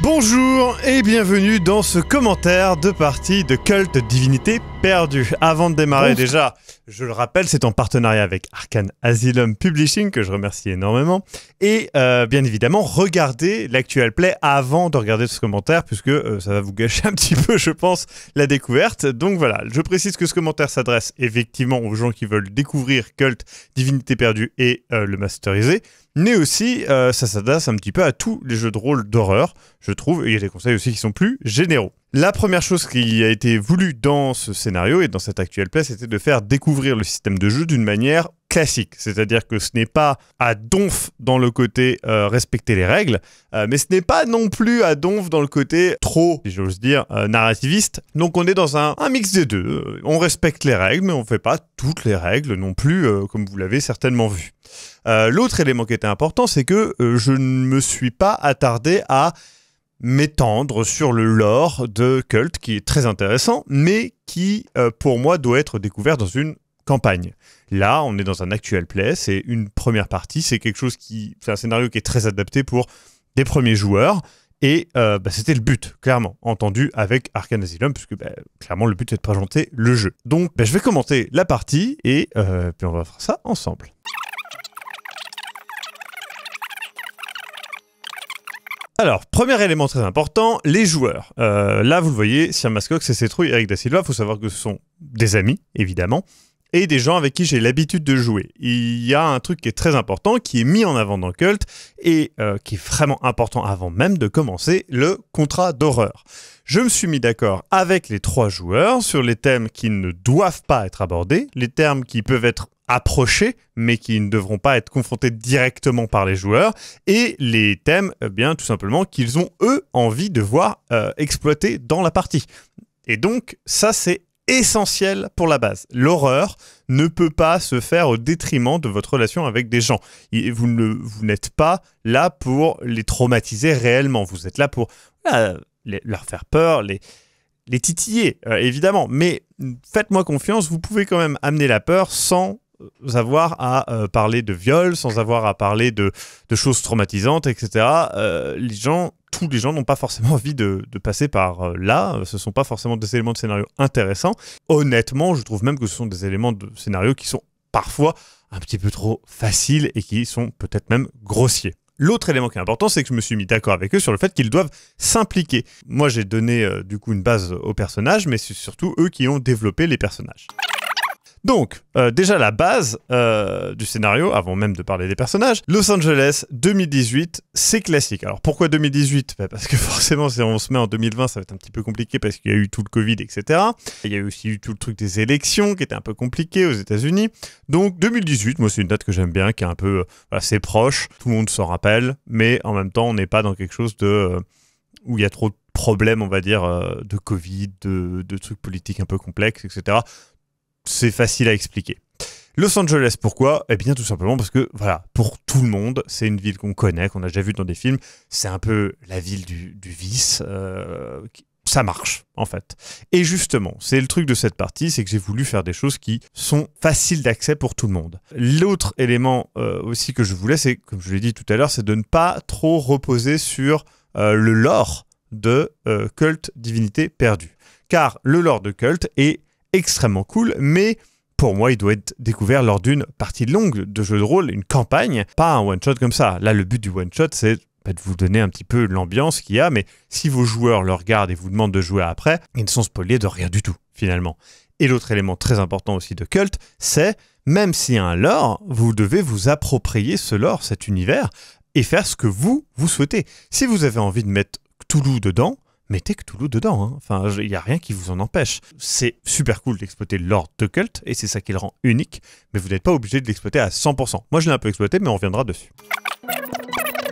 Bonjour et bienvenue dans ce commentaire de partie de Culte Divinité Perdue. Avant de démarrer déjà, je le rappelle, c'est en partenariat avec Arcane Asylum Publishing que je remercie énormément. Et euh, bien évidemment, regardez l'actuel play avant de regarder ce commentaire puisque euh, ça va vous gâcher un petit peu, je pense, la découverte. Donc voilà, je précise que ce commentaire s'adresse effectivement aux gens qui veulent découvrir Culte Divinité Perdue et euh, le masteriser mais aussi euh, ça s'adresse un petit peu à tous les jeux de rôle d'horreur, je trouve. Et il y a des conseils aussi qui sont plus généraux. La première chose qui a été voulue dans ce scénario et dans cette actuelle play, c'était de faire découvrir le système de jeu d'une manière classique, c'est-à-dire que ce n'est pas à donf dans le côté euh, respecter les règles, euh, mais ce n'est pas non plus à donf dans le côté trop, si j'ose dire, euh, narrativiste. Donc on est dans un, un, mix des deux. On respecte les règles, mais on ne fait pas toutes les règles non plus, comme vous l'avez certainement vu. L'autre élément qui était important, c'est que je ne me suis pas attardé à m'étendre sur le lore de Cult, qui est très intéressant, mais qui, euh, pour moi, doit être découvert dans une campagne. Là, on est dans un actuel play, c'est une première partie, c'est quelque chose qui, c'est un scénario qui est très adapté pour des premiers joueurs, et euh, bah, c'était le but, clairement, entendu avec Arcane Asylum, puisque bah, clairement le but est de présenter le jeu. Donc, bah, je vais commenter la partie, et euh, puis on va faire ça ensemble. Alors, premier élément très important, les joueurs. Euh, là, vous le voyez, Sir Mascox et ses trouilles avec Da Silva, il faut savoir que ce sont des amis, évidemment, et des gens avec qui j'ai l'habitude de jouer. Il y a un truc qui est très important, qui est mis en avant dans Cult, et euh, qui est vraiment important avant même de commencer le contrat d'horreur. Je me suis mis d'accord avec les trois joueurs sur les thèmes qui ne doivent pas être abordés, les termes qui peuvent être approchés, mais qui ne devront pas être confrontés directement par les joueurs, et les thèmes, eh bien tout simplement, qu'ils ont eux envie de voir euh, exploiter dans la partie. Et donc, ça, c'est essentiel pour la base. L'horreur ne peut pas se faire au détriment de votre relation avec des gens. vous ne vous n'êtes pas là pour les traumatiser réellement. Vous êtes là pour euh, leur faire peur, les, titiller, euh, évidemment. Mais faites-moi confiance, vous pouvez quand même amener la peur sans euh, avoir à euh, parler de viol, sans avoir à parler de, de choses traumatisantes, etc. Euh, les gens, tous les gens n'ont pas forcément envie de, de passer par là. Ce ne sont pas forcément des éléments de scénario intéressants. Honnêtement, je trouve même que ce sont des éléments de scénario qui sont parfois un petit peu trop faciles et qui sont peut-être même grossiers. L'autre élément qui est important, c'est que je me suis mis d'accord avec eux sur le fait qu'ils doivent s'impliquer. Moi, j'ai donné du coup une base aux personnages, mais c'est surtout eux qui ont développé les personnages. Donc, euh, déjà la base euh, du scénario, avant même de parler des personnages, Los Angeles 2018, c'est classique. Alors pourquoi 2018 ben, Parce que forcément, si on se met en 2020, ça va être un petit peu compliqué parce qu'il y a eu tout le Covid, etc. Il y a eu aussi eu tout le truc des élections qui était un peu compliqué aux États-Unis. Donc 2018, moi c'est une date que j'aime bien, qui est un peu euh, assez proche, tout le monde s'en rappelle, mais en même temps, on n'est pas dans quelque chose de où il y a trop de problèmes, on va dire, de Covid, de, de, trucs politiques un peu complexes, etc c'est facile à expliquer. Los Angeles, pourquoi Eh bien, tout simplement parce que, voilà, pour tout le monde, c'est une ville qu'on connaît, qu'on a déjà vue dans des films. C'est un peu la ville du, vice. Euh, ça marche, en fait. Et justement, c'est le truc de cette partie, c'est que j'ai voulu faire des choses qui sont faciles d'accès pour tout le monde. L'autre élément euh, aussi que je voulais, c'est, comme je l'ai dit tout à l'heure, c'est de ne pas trop reposer sur euh, le lore de Cult Divinité Perdue. Car le lore de culte est extrêmement cool, mais pour moi, il doit être découvert lors d'une partie longue de jeu de rôle, une campagne, pas un one-shot comme ça. Là, le but du one-shot, c'est bah, de vous donner un petit peu l'ambiance qu'il y a, mais si vos joueurs le regardent et vous demandent de jouer après, ils ne sont spoilés de rien du tout, finalement. Et l'autre élément très important aussi de Cult, c'est, même s'il y a un lore, vous devez vous approprier ce lore, cet univers, et faire ce que vous, vous souhaitez. Si vous avez envie de mettre Toulouse dedans, mettez Cthulhu dedans. Hein. Enfin, il n'y a rien qui vous en empêche. C'est super cool d'exploiter l'ordre de culte, et c'est ça qui le rend unique, mais vous n'êtes pas obligé de l'exploiter à 100%. Moi, je l'ai un peu exploité, mais on reviendra dessus.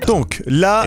Donc là,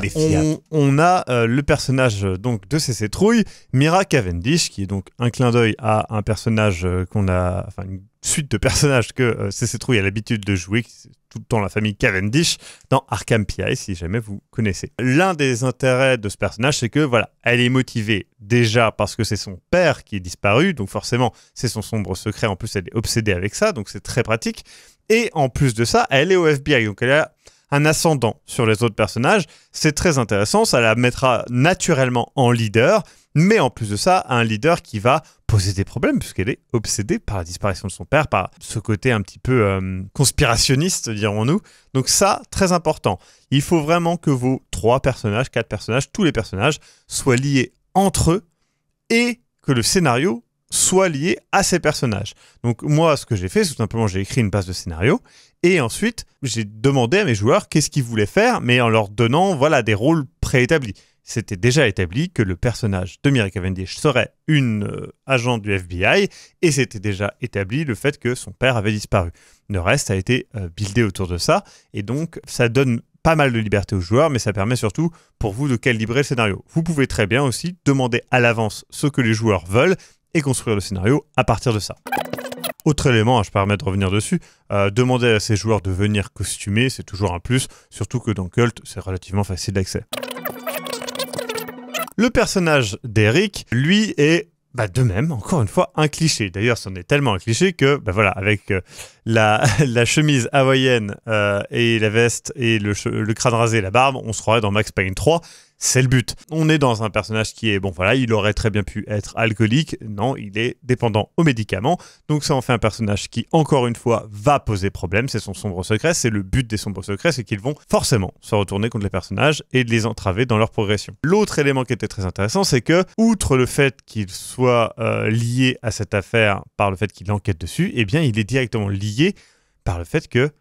on, a euh, le personnage euh, donc de ces Trouille, Mira Cavendish, qui est donc un clin d'œil à un personnage euh, qu'on a, enfin une suite de personnages que C.C. Trouille a l'habitude de jouer, tout le temps la famille Cavendish dans Arkham PI, si jamais vous connaissez. L'un des intérêts de ce personnage, c'est que voilà, elle est motivée déjà parce que c'est son père qui est disparu, donc forcément c'est son sombre secret. En plus, elle est obsédée avec ça, donc c'est très pratique. Et en plus de ça, elle est au FBI, donc elle a un ascendant sur les autres personnages. C'est très intéressant, ça la mettra naturellement en leader, mais en plus de ça, un leader qui va poser des problèmes, puisqu'elle est obsédée par la disparition de son père, par ce côté un petit peu euh, conspirationniste, dirons-nous. Donc ça, très important. Il faut vraiment que vos trois personnages, quatre personnages, tous les personnages soient liés entre eux et que le scénario soit lié à ces personnages. Donc moi, ce que j'ai fait, c'est tout simplement j'ai écrit une base de scénario et ensuite j'ai demandé à mes joueurs qu'est-ce qu'ils voulaient faire, mais en leur donnant voilà des rôles préétablis. C'était déjà établi que le personnage de Mira Cavendish serait une euh, agente du FBI et c'était déjà établi le fait que son père avait disparu. Le reste a été euh, buildé autour de ça et donc ça donne pas mal de liberté aux joueurs, mais ça permet surtout pour vous de calibrer le scénario. Vous pouvez très bien aussi demander à l'avance ce que les joueurs veulent et construire le scénario à partir de ça. Autre élément, hein, je permets de revenir dessus, euh, demander à ses joueurs de venir costumer, c'est toujours un plus, surtout que dans Cult, c'est relativement facile d'accès. Le personnage d'Eric, lui, est bah, de même, encore une fois, un cliché. D'ailleurs, c'en est tellement un cliché que, bah, voilà, avec euh, la, chemise hawaïenne euh, et la veste et le, le, crâne rasé et la barbe, on se croirait dans Max Payne 3. C'est le but. On est dans un personnage qui est, bon voilà, il aurait très bien pu être alcoolique. Non, il est dépendant aux médicaments. Donc ça en fait un personnage qui, encore une fois, va poser problème. C'est son sombre secret. C'est le but des sombres secrets, c'est qu'ils vont forcément se retourner contre les personnages et les entraver dans leur progression. L'autre élément qui était très intéressant, c'est que, outre le fait qu'il soit euh, lié à cette affaire par le fait qu'il enquête dessus, eh bien, il est directement lié par le fait que,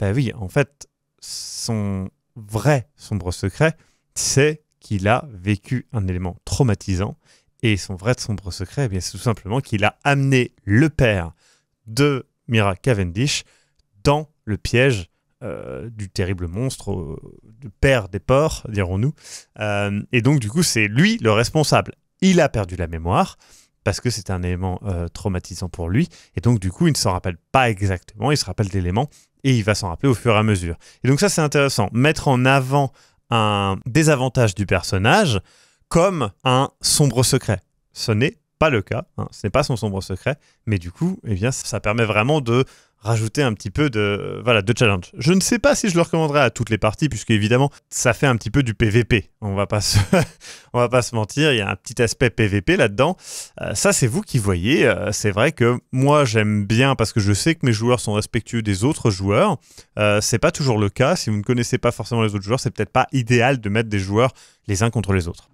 bah oui, en fait, son vrai sombre secret, c'est qu'il a vécu un élément traumatisant. Et son vrai sombre secret, eh bien, c'est tout simplement qu'il a amené le père de Mira Cavendish dans le piège euh, du terrible monstre, le euh, père des porcs, dirons-nous. Euh, et donc, du coup, c'est lui le responsable. Il a perdu la mémoire parce que c'est un élément traumatisant pour lui. Et donc, du coup, il ne s'en rappelle pas exactement. Il se rappelle d'éléments et il va s'en rappeler au fur et à mesure. Et donc, ça, c'est intéressant. Mettre en avant un désavantage du personnage comme un sombre secret. Ce n'est le cas, hein. ce n'est pas son sombre secret, mais du coup, eh bien, ça permet vraiment de rajouter un petit peu de, euh, voilà, de challenge. Je ne sais pas si je le recommanderais à toutes les parties, puisque évidemment, ça fait un petit peu du PVP. On va pas on va pas se mentir, il y a un petit aspect PVP là-dedans. Euh, ça, c'est vous qui voyez. Euh, c'est vrai que moi, j'aime bien parce que je sais que mes joueurs sont respectueux des autres joueurs. c'est pas toujours le cas. Si vous ne connaissez pas forcément les autres joueurs, c'est peut-être pas idéal de mettre des joueurs les uns contre les autres.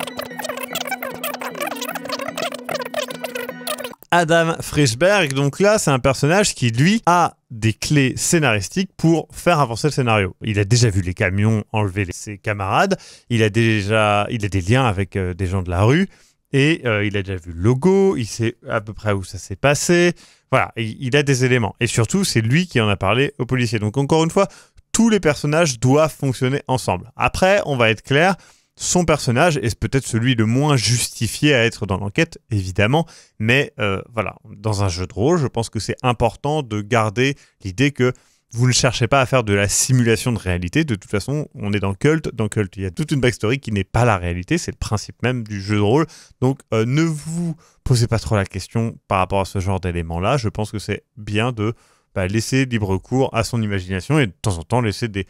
Adam Frischberg. Donc là, c'est un personnage qui, lui, a des clés scénaristiques pour faire avancer le scénario. Il a déjà vu les camions enlever ses camarades, il a déjà il a des liens avec euh, des gens de la rue, et euh, il a déjà vu le logo, il sait à peu près où ça s'est passé. Voilà, il a des éléments. Et surtout, c'est lui qui en a parlé au policier. Donc encore une fois, tous les personnages doivent fonctionner ensemble. Après, on va être clair, son personnage est peut-être celui le moins justifié à être dans l'enquête, évidemment, mais euh, voilà, dans un jeu de rôle, je pense que c'est important de garder l'idée que vous ne cherchez pas à faire de la simulation de réalité, de toute façon, on est dans Cult, dans Cult, il y a toute une backstory qui n'est pas la réalité, c'est le principe même du jeu de rôle, donc euh, ne vous posez pas trop la question par rapport à ce genre d'éléments-là, je pense que c'est bien de bah, laisser libre cours à son imagination et de temps en temps laisser des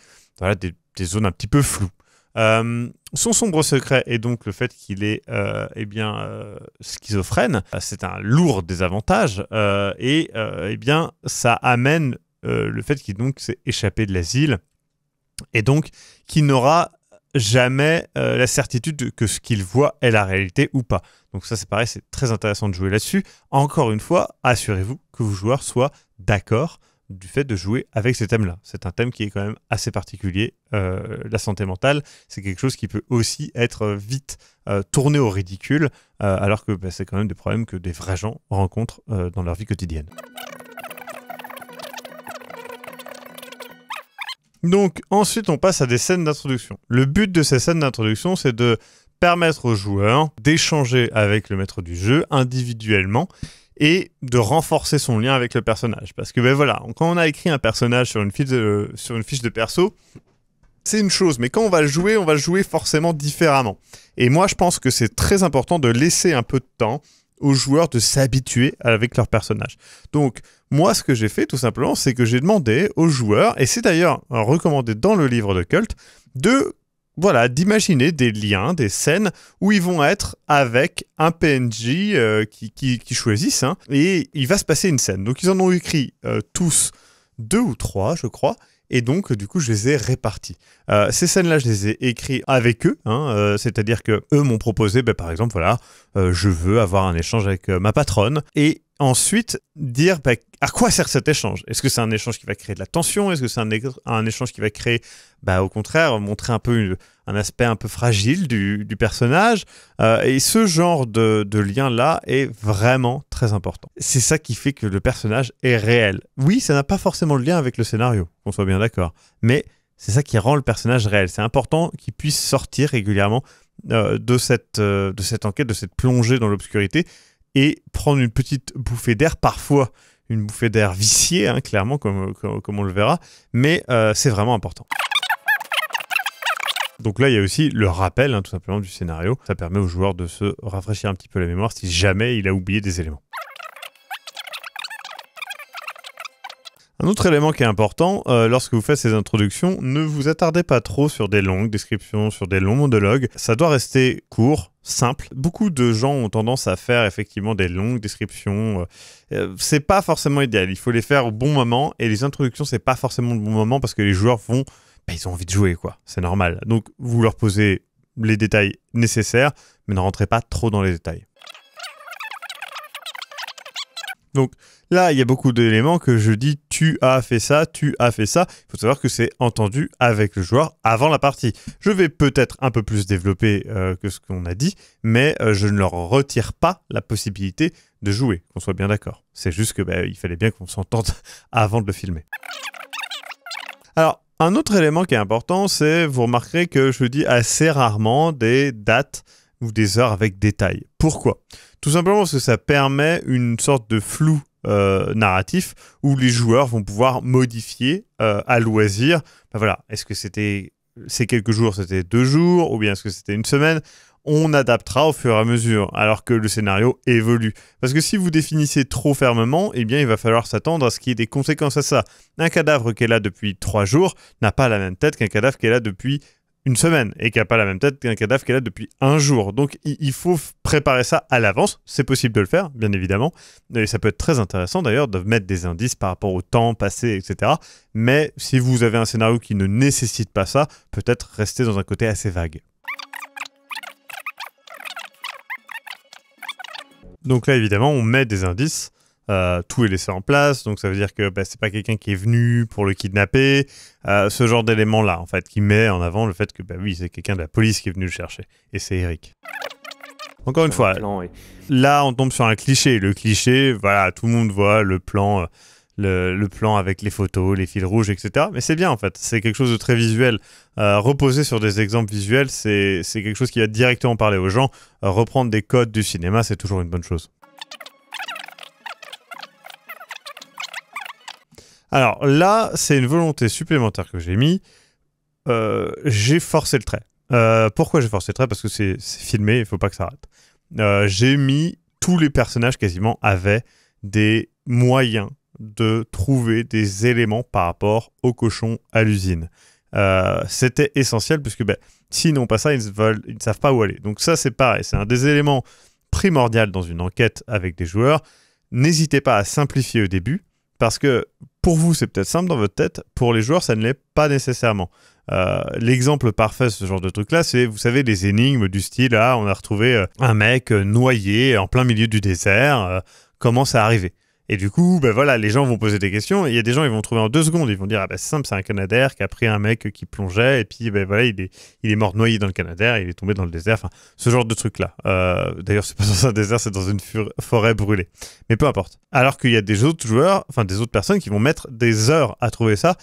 zones un petit peu floues. Euh, son sombre secret est donc le fait qu'il est euh, eh bien, euh, schizophrène. C'est un lourd désavantage. et eh bien, ça amène le fait qu'il donc s'est échappé de l'asile et donc qu'il n'aura jamais la certitude que ce qu'il voit est la réalité ou pas. Donc ça c'est pareil, c'est très intéressant de jouer là-dessus. Encore une fois, assurez-vous que vos joueurs soient d'accord du fait de jouer avec ces thèmes-là. C'est un thème qui est quand même assez particulier. Euh, la santé mentale, c'est quelque chose qui peut aussi être euh, vite euh, tourné au ridicule, alors que bah, c'est quand même des problèmes que des vrais gens rencontrent dans leur vie quotidienne. Donc ensuite, on passe à des scènes d'introduction. Le but de ces scènes d'introduction, c'est de permettre aux joueurs d'échanger avec le maître du jeu individuellement et de renforcer son lien avec le personnage. Parce que ben voilà, quand on a écrit un personnage sur une fiche de, sur une fiche de perso, c'est une chose, mais quand on va le jouer, on va le jouer forcément différemment. Et moi, je pense que c'est très important de laisser un peu de temps aux joueurs de s'habituer avec leur personnage. Donc, moi, ce que j'ai fait, tout simplement, c'est que j'ai demandé aux joueurs, et c'est d'ailleurs recommandé dans le livre de culte, de voilà, d'imaginer des liens, des scènes où ils vont être avec un PNJ euh, qui, choisissent, hein. et il va se passer une scène. Donc ils en ont écrit euh, tous deux ou trois, je crois, et donc du coup je les ai répartis. Euh, ces scènes-là, je les ai écrites avec eux, hein, c'est-à-dire que eux m'ont proposé, ben, par exemple, voilà, je veux avoir un échange avec ma patronne, et ensuite dire bah, à quoi sert cet échange Est-ce que c'est un échange qui va créer de la tension Est-ce que c'est un, échange qui va créer, bah, au contraire, montrer un peu un aspect un peu fragile du, personnage euh, Et ce genre de, de lien-là est vraiment très important. C'est ça qui fait que le personnage est réel. Oui, ça n'a pas forcément de lien avec le scénario, qu'on soit bien d'accord, mais c'est ça qui rend le personnage réel. C'est important qu'il puisse sortir régulièrement euh, de, cette, euh, de cette enquête, de cette plongée dans l'obscurité et prendre une petite bouffée d'air, parfois une bouffée d'air viciée, hein, clairement, comme, on le verra, mais euh, c'est vraiment important. Donc là, il y a aussi le rappel, hein, tout simplement, du scénario. Ça permet au joueur de se rafraîchir un petit peu la mémoire si jamais il a oublié des éléments. Un autre élément qui est important, euh, lorsque vous faites ces introductions, ne vous attardez pas trop sur des longues descriptions, sur des longs monologues. Ça doit rester court, simple. Beaucoup de gens ont tendance à faire effectivement des longues descriptions. Euh, euh, c'est pas forcément idéal. Il faut les faire au bon moment. Et les introductions, c'est pas forcément le bon moment parce que les joueurs vont. Bah, ils ont envie de jouer, quoi. C'est normal. Donc, vous leur posez les détails nécessaires, mais ne rentrez pas trop dans les détails. Donc, Là, il y a beaucoup d'éléments que je dis tu as fait ça, tu as fait ça. Il faut savoir que c'est entendu avec le joueur avant la partie. Je vais peut-être un peu plus développer euh, que ce qu'on a dit, mais euh, je ne leur retire pas la possibilité de jouer, qu'on soit bien d'accord. C'est juste que bah, il fallait bien qu'on s'entende avant de le filmer. Alors, un autre élément qui est important, c'est, vous remarquerez que je dis assez rarement des dates ou des heures avec détail. Pourquoi Tout simplement parce que ça permet une sorte de flou euh, narratif où les joueurs vont pouvoir modifier euh, à loisir. Ben voilà, est-ce que c'était ces quelques jours, c'était deux jours, ou bien est-ce que c'était une semaine On adaptera au fur et à mesure, alors que le scénario évolue. Parce que si vous définissez trop fermement, eh bien, il va falloir s'attendre à ce qu'il y ait des conséquences à ça. Un cadavre qui est là depuis trois jours n'a pas la même tête qu'un cadavre qui est là depuis une semaine et qui n'a pas la même tête qu'un cadavre qu'elle a depuis un jour. Donc il faut préparer ça à l'avance. C'est possible de le faire, bien évidemment. Et ça peut être très intéressant d'ailleurs de mettre des indices par rapport au temps passé, etc. Mais si vous avez un scénario qui ne nécessite pas ça, peut-être rester dans un côté assez vague. Donc là, évidemment, on met des indices euh, tout est laissé en place, donc ça veut dire que bah, c'est pas quelqu'un qui est venu pour le kidnapper, euh, ce genre d'élément-là, en fait, qui met en avant le fait que, bah oui, c'est quelqu'un de la police qui est venu le chercher, et c'est Eric. Encore une fois, là, on tombe sur un cliché. Le cliché, voilà, tout le monde voit le plan, euh, le, plan avec les photos, les fils rouges, etc. Mais c'est bien, en fait, c'est quelque chose de très visuel. reposer sur des exemples visuels, c'est quelque chose qui va directement parler aux gens. reprendre des codes du cinéma, c'est toujours une bonne chose. Alors là, c'est une volonté supplémentaire que j'ai mis. Euh, j'ai forcé le trait. Euh, pourquoi j'ai forcé le trait Parce que c'est filmé, il faut pas que ça rate. Euh, j'ai mis tous les personnages quasiment avaient des moyens de trouver des éléments par rapport au cochon à l'usine. C'était essentiel puisque ben, s'ils n'ont pas ça, ils, ils ne savent pas où aller. Donc ça, c'est pareil. C'est un des éléments primordial dans une enquête avec des joueurs. N'hésitez pas à simplifier au début parce que pour vous, c'est peut-être simple dans votre tête, pour les joueurs, ça ne l'est pas nécessairement. Euh, l'exemple parfait de ce genre de truc-là, c'est, vous savez, des énigmes du style, ah, on a retrouvé euh, un mec euh, noyé en plein milieu du désert, comment ça arrivé et du coup, ben voilà, les gens vont poser des questions. il y a des gens, ils vont trouver en deux secondes. Ils vont dire, ah ben c'est simple, c'est un Canadair qui a pris un mec qui plongeait. Et puis, ben voilà, il est, il est mort noyé dans le Canadair. Il est tombé dans le désert. Enfin, ce genre de truc-là. Euh, d'ailleurs, c'est pas dans un désert, c'est dans une forêt brûlée. Mais peu importe. Alors qu'il y a des autres joueurs, enfin des autres personnes qui vont mettre des heures à trouver ça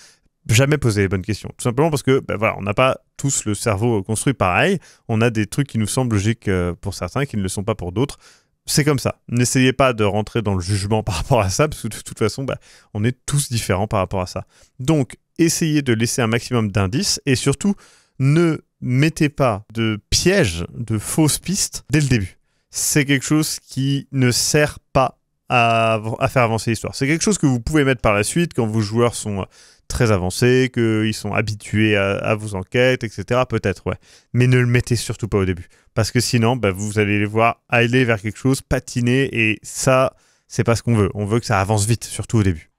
jamais poser les bonnes questions. Tout simplement parce que, ben voilà, on n'a pas tous le cerveau construit pareil. On a des trucs qui nous semblent logiques euh, pour certains, qui ne le sont pas pour d'autres c'est comme ça. N'essayez pas de rentrer dans le jugement par rapport à ça, parce que de toute façon, bah, on est tous différents par rapport à ça. Donc, essayez de laisser un maximum d'indices et surtout, ne mettez pas de pièges, de fausses pistes dès le début. C'est quelque chose qui ne sert pas à faire avancer l'histoire. C'est quelque chose que vous pouvez mettre par la suite quand vos joueurs sont euh, très avancés, qu'ils sont habitués à, vos enquêtes, etc. Peut-être, ouais. Mais ne le mettez surtout pas au début. Parce que sinon, bah, vous allez les voir aller vers quelque chose, patiner, et ça, c'est pas ce qu'on veut. On veut que ça avance vite, surtout au début.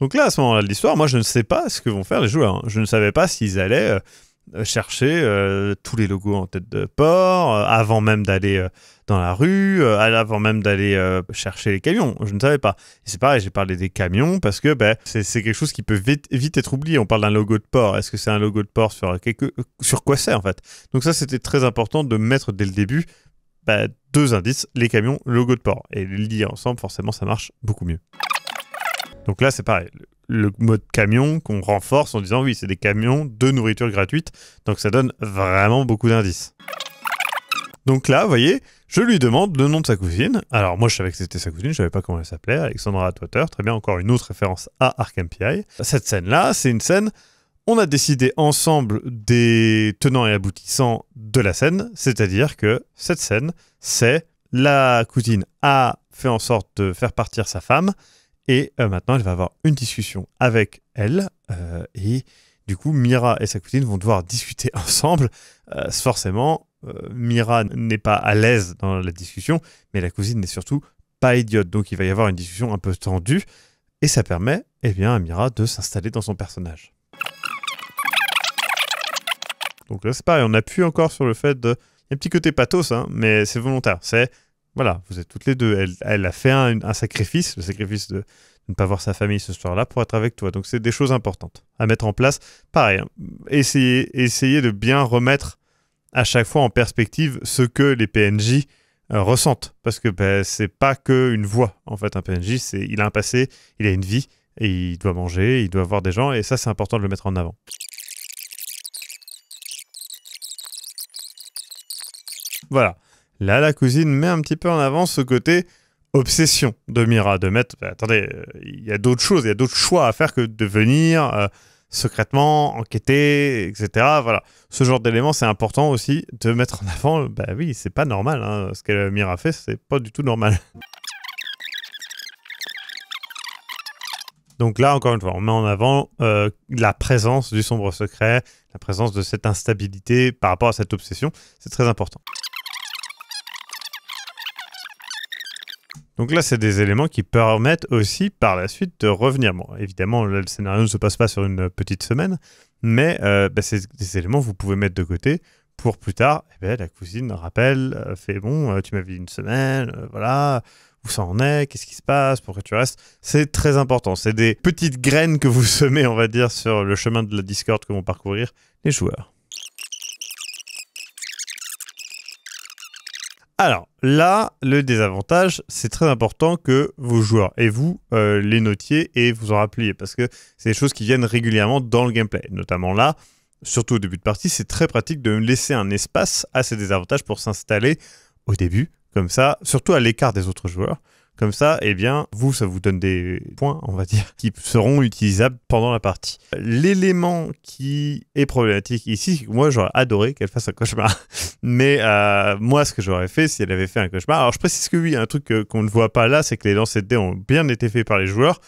Donc là, à ce moment-là de l'histoire, moi, je ne sais pas ce que vont faire les joueurs. Hein. Je ne savais pas s'ils allaient euh, euh, chercher euh, tous les logos en tête de port, euh, avant même d'aller dans la rue, avant même d'aller chercher les camions. Je ne savais pas. C'est pareil, j'ai parlé des camions parce que ben, c'est quelque chose qui peut vite, être oublié. On parle d'un logo de port. Est-ce que c'est un logo de port sur, quelque, sur quoi c'est en fait Donc ça, c'était très important de mettre dès le début ben, deux indices, les camions, logo de port. Et les lier ensemble, forcément, ça marche beaucoup mieux. Donc là, c'est pareil le mode camion qu'on renforce en disant oui, c'est des camions de nourriture gratuite. Donc ça donne vraiment beaucoup d'indices. Donc là, vous voyez, je lui demande le nom de sa cousine. Alors moi, je savais que c'était sa cousine, je ne savais pas comment elle s'appelait, Alexandra Atwater. Très bien, encore une autre référence à Arkham PI. Cette scène-là, c'est une scène. On a décidé ensemble des tenants et aboutissants de la scène, c'est-à-dire que cette scène, c'est la cousine a fait en sorte de faire partir sa femme et euh, maintenant, elle va avoir une discussion avec elle. Euh, et du coup, Mira et sa cousine vont devoir discuter ensemble. Euh, forcément, Mira n'est pas à l'aise dans la discussion, mais la cousine n'est surtout pas idiote. Donc, il va y avoir une discussion un peu tendue. Et ça permet eh bien, à Mira de s'installer dans son personnage. Donc là, c'est pareil, on appuie encore sur le fait de. Il y a un petit côté pathos, hein, mais c'est volontaire. C'est voilà, vous êtes toutes les deux. Elle, a fait un, sacrifice, le sacrifice de, ne pas voir sa famille ce soir-là pour être avec toi. Donc c'est des choses importantes à mettre en place. Pareil, hein, essayez, de bien remettre à chaque fois en perspective ce que les PNJ euh, ressentent. Parce que ce ben, c'est pas qu'une voix, en fait, un PNJ, c'est il a un passé, il a une vie, et il doit manger, il doit voir des gens, et ça c'est important de le mettre en avant. Voilà. Là, la cousine met un petit peu en avant ce côté obsession de Mira, de mettre, bah, attendez, euh, il y a d'autres choses, il y a d'autres choix à faire que de venir euh, secrètement enquêter, etc. Voilà, ce genre d'éléments, c'est important aussi de mettre en avant, bah oui, c'est pas normal, hein. ce que Mira fait, c'est pas du tout normal. Donc là, encore une fois, on met en avant euh, la présence du sombre secret, la présence de cette instabilité par rapport à cette obsession. C'est très important. Donc là, c'est des éléments qui permettent aussi par la suite de revenir. Bon, évidemment, le scénario ne se passe pas sur une petite semaine, mais euh, bah, c'est des éléments que vous pouvez mettre de côté pour plus tard. Eh bien, la cousine rappelle, euh, fait bon, euh, tu m'as vu une semaine, voilà, où ça en est, qu'est-ce qui se passe, pourquoi tu restes. C'est très important. C'est des petites graines que vous semez, on va dire, sur le chemin de la discorde que vont parcourir les joueurs. Alors là, le désavantage, c'est très important que vos joueurs et vous euh, les notiez et vous en rappeliez parce que c'est des choses qui viennent régulièrement dans le gameplay. Notamment là, surtout au début de partie, c'est très pratique de laisser un espace à ces désavantages pour s'installer au début, comme ça, surtout à l'écart des autres joueurs. Comme ça, eh bien, vous, ça vous donne des points, on va dire, qui seront utilisables pendant la partie. L'élément qui est problématique ici, moi, j'aurais adoré qu'elle fasse un cauchemar. Mais euh, moi, ce que j'aurais fait si elle avait fait un cauchemar. Alors, je précise que oui, un truc euh, qu'on ne voit pas là, c'est que les lancers de dés ont bien été faits par les joueurs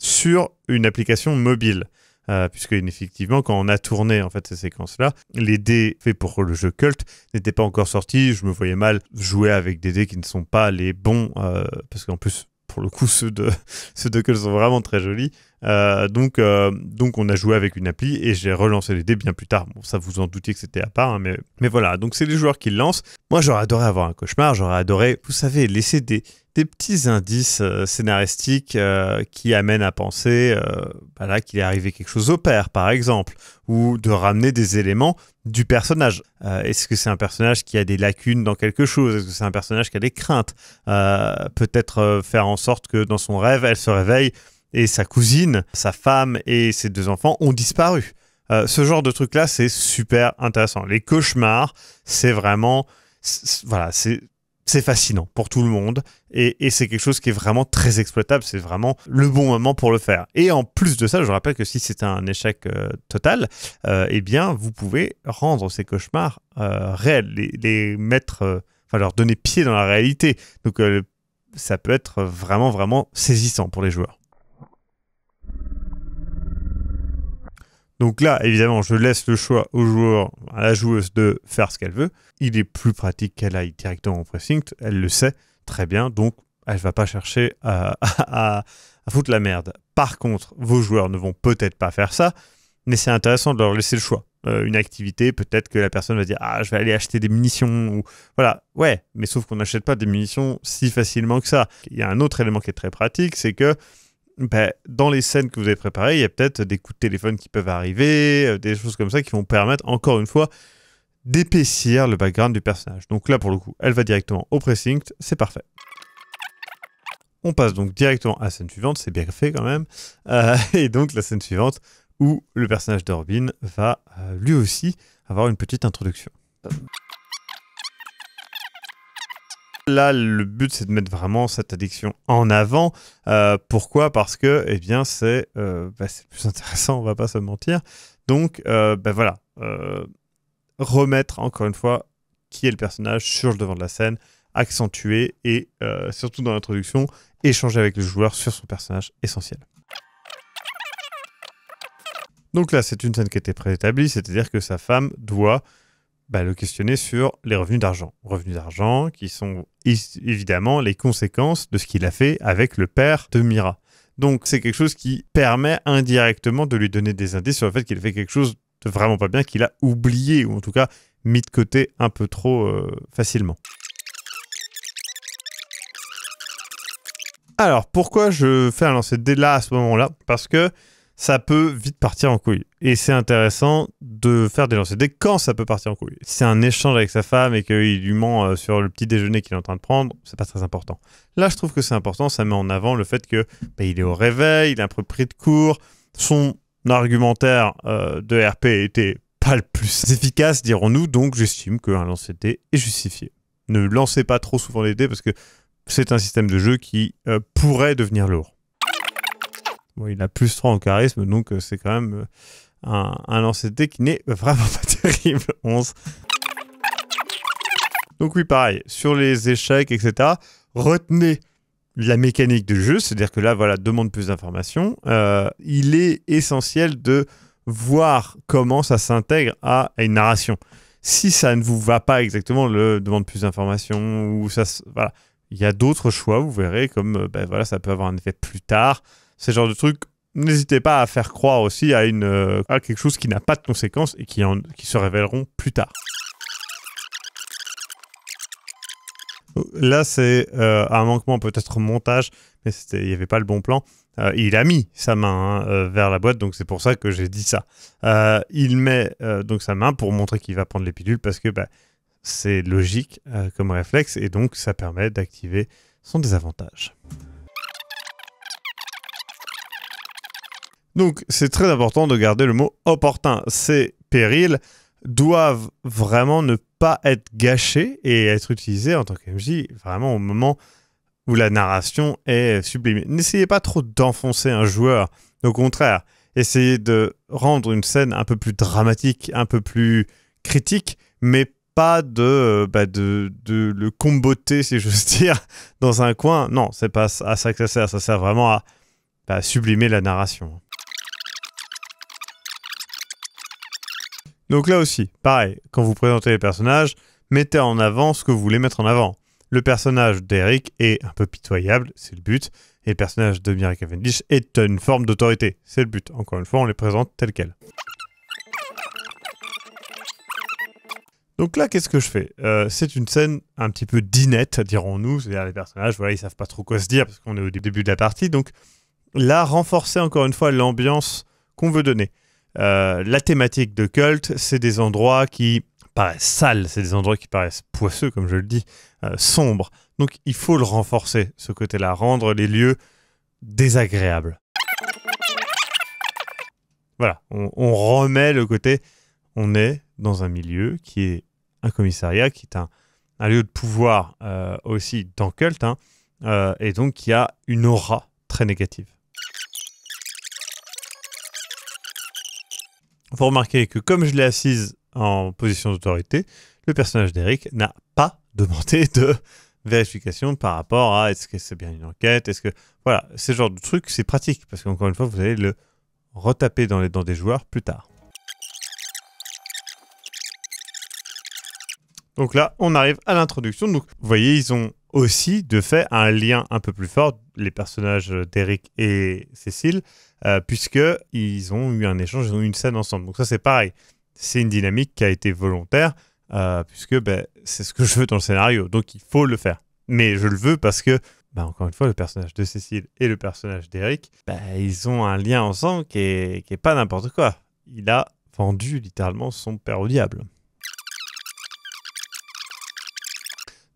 sur une application mobile. Euh, puisque effectivement, quand on a tourné en fait ces séquences-là, les dés faits pour le jeu culte n'étaient pas encore sortis. Je me voyais mal jouer avec des dés qui ne sont pas les bons, euh, parce qu'en plus, pour le coup, ceux de, ceux de sont vraiment très jolis. Euh, donc, euh, donc on a joué avec une appli et j'ai relancé les dés bien plus tard. Bon, ça vous en doutiez que c'était à part, hein, mais, mais voilà. Donc c'est les joueurs qui le lancent. Moi j'aurais adoré avoir un cauchemar, j'aurais adoré, vous savez, laisser des, petits indices euh, scénaristiques qui amènent à penser bah qu'il est arrivé quelque chose au père, par exemple, ou de ramener des éléments du personnage. Est-ce que c'est un personnage qui a des lacunes dans quelque chose Est-ce que c'est un personnage qui a des craintes Peut-être faire en sorte que dans son rêve, elle se réveille et sa cousine, sa femme et ses deux enfants ont disparu. Euh, ce genre de truc-là, c'est super intéressant. Les cauchemars, c'est vraiment... Voilà, c'est c'est fascinant pour tout le monde et, c'est quelque chose qui est vraiment très exploitable. C'est vraiment le bon moment pour le faire. Et en plus de ça, je rappelle que si c'est un échec euh, total, euh, eh bien, vous pouvez rendre ces cauchemars euh, réels, les, les mettre, enfin, leur donner pied dans la réalité. Donc, ça peut être vraiment, vraiment saisissant pour les joueurs. Donc là, évidemment, je laisse le choix au joueur, à la joueuse de faire ce qu'elle veut. Il est plus pratique qu'elle aille directement au precinct. Elle le sait très bien, donc elle va pas chercher à, foutre la merde. Par contre, vos joueurs ne vont peut-être pas faire ça, mais c'est intéressant de leur laisser le choix. Euh, une activité, peut-être que la personne va dire ah je vais aller acheter des munitions ou voilà ouais, mais sauf qu'on n'achète pas des munitions si facilement que ça. Il y a un autre élément qui est très pratique, c'est que bah, dans les scènes que vous avez préparées, il y a peut-être des coups de téléphone qui peuvent arriver, euh, des choses comme ça qui vont permettre, encore une fois, d'épaissir le background du personnage. Donc là, pour le coup, elle va directement au precinct, c'est parfait. On passe donc directement à la scène suivante, c'est bien fait quand même. Euh, et donc la scène suivante où le personnage d'Orbin va euh, lui aussi avoir une petite introduction. Là, le but, c'est de mettre vraiment cette addiction en avant. Euh, pourquoi Parce que, eh bien, c'est euh, bah, le plus intéressant, on va pas se mentir. Donc, euh, bah, voilà, euh, remettre encore une fois qui est le personnage sur le devant de la scène, accentuer et euh, surtout dans l'introduction, échanger avec le joueur sur son personnage essentiel. Donc là, c'est une scène qui était préétablie, c'est-à-dire que sa femme doit bah, le questionner sur les revenus d'argent. Revenus d'argent qui sont évidemment les conséquences de ce qu'il a fait avec le père de Mira. Donc c'est quelque chose qui permet indirectement de lui donner des indices sur le fait qu'il fait quelque chose de vraiment pas bien, qu'il a oublié, ou en tout cas mis de côté un peu trop euh, facilement. Alors pourquoi je fais un lancer dès là à ce moment-là Parce que ça peut vite partir en couille. Et c'est intéressant de faire des lancers dès quand ça peut partir en couille. Si c'est un échange avec sa femme et qu'il lui ment euh, sur le petit déjeuner qu'il est en train de prendre, c'est pas très important. Là, je trouve que c'est important, ça met en avant le fait que bah, il est au réveil, il a un peu pris de cours, son argumentaire euh, de RP était pas le plus efficace, dirons-nous, donc j'estime qu'un lancer de est justifié. Ne lancez pas trop souvent les dés parce que c'est un système de jeu qui euh, pourrait devenir lourd il a plus 3 en charisme, donc euh, c'est quand même euh, un, un lancer de qui n'est vraiment pas terrible. 11. Donc oui, pareil, sur les échecs, etc., retenez la mécanique du jeu, c'est-à-dire que là, voilà, demande plus d'informations. Euh, il est essentiel de voir comment ça s'intègre à, une narration. Si ça ne vous va pas exactement, le demande plus d'informations, ou ça... Voilà. Il y a d'autres choix, vous verrez, comme ben, voilà, ça peut avoir un effet plus tard ce genre de truc. N'hésitez pas à faire croire aussi à, une, euh, à quelque chose qui n'a pas de conséquences et qui, qui se révéleront plus tard. Là, c'est euh, un manquement peut-être au montage, mais il n'y avait pas le bon plan. Euh, il a mis sa main hein, vers la boîte, donc c'est pour ça que j'ai dit ça. il met donc sa main pour montrer qu'il va prendre les pilules parce que bah, c'est logique comme réflexe et donc ça permet d'activer son désavantage. Donc, c'est très important de garder le mot opportun. Ces périls doivent vraiment ne pas être gâchés et être utilisés en tant MJ, vraiment au moment où la narration est sublimée. N'essayez pas trop d'enfoncer un joueur. Au contraire, essayez de rendre une scène un peu plus dramatique, un peu plus critique, mais pas de, bah, de, le comboter, si j'ose dire, dans un coin. Non, c'est pas à ça que ça sert. Ça sert vraiment à bah, sublimer la narration. Donc là aussi, pareil, quand vous présentez les personnages, mettez en avant ce que vous voulez mettre en avant. Le personnage d'Eric est un peu pitoyable, c'est le but, et le personnage de Mira Cavendish est une forme d'autorité, c'est le but. Encore une fois, on les présente tels quels. Donc là, qu'est-ce que je fais euh, C'est une scène un petit peu dinette, dirons-nous. C'est-à-dire les personnages, voilà, ils savent pas trop quoi se dire parce qu'on est au début de la partie. Donc là, renforcer encore une fois l'ambiance qu'on veut donner. Euh, la thématique de culte, c'est des endroits qui paraissent sales, c'est des endroits qui paraissent poisseux, comme je le dis, euh, sombres. Donc il faut le renforcer, ce côté-là, rendre les lieux désagréables. Voilà, on, remet le côté, on est dans un milieu qui est un commissariat, qui est un, lieu de pouvoir euh, aussi dans culte, hein, et donc qui a une aura très négative. vous remarquez que comme je l'ai assise en position d'autorité, le personnage d'Eric n'a pas demandé de vérification par rapport à est-ce que c'est bien une enquête, est-ce que... Voilà, ce genre de truc, c'est pratique, parce qu'encore une fois, vous allez le retaper dans les dents des joueurs plus tard. Donc là, on arrive à l'introduction. Donc, vous voyez, ils ont aussi de fait un lien un peu plus fort, les personnages d'Eric et Cécile, euh, puisque ils ont eu un échange, ils ont eu une scène ensemble. Donc ça, c'est pareil. C'est une dynamique qui a été volontaire, euh, puisque ben, c'est ce que je veux dans le scénario. Donc il faut le faire. Mais je le veux parce que, ben, encore une fois, le personnage de Cécile et le personnage d'Eric, ben, ils ont un lien ensemble qui n'est pas n'importe quoi. Il a vendu littéralement son père au diable.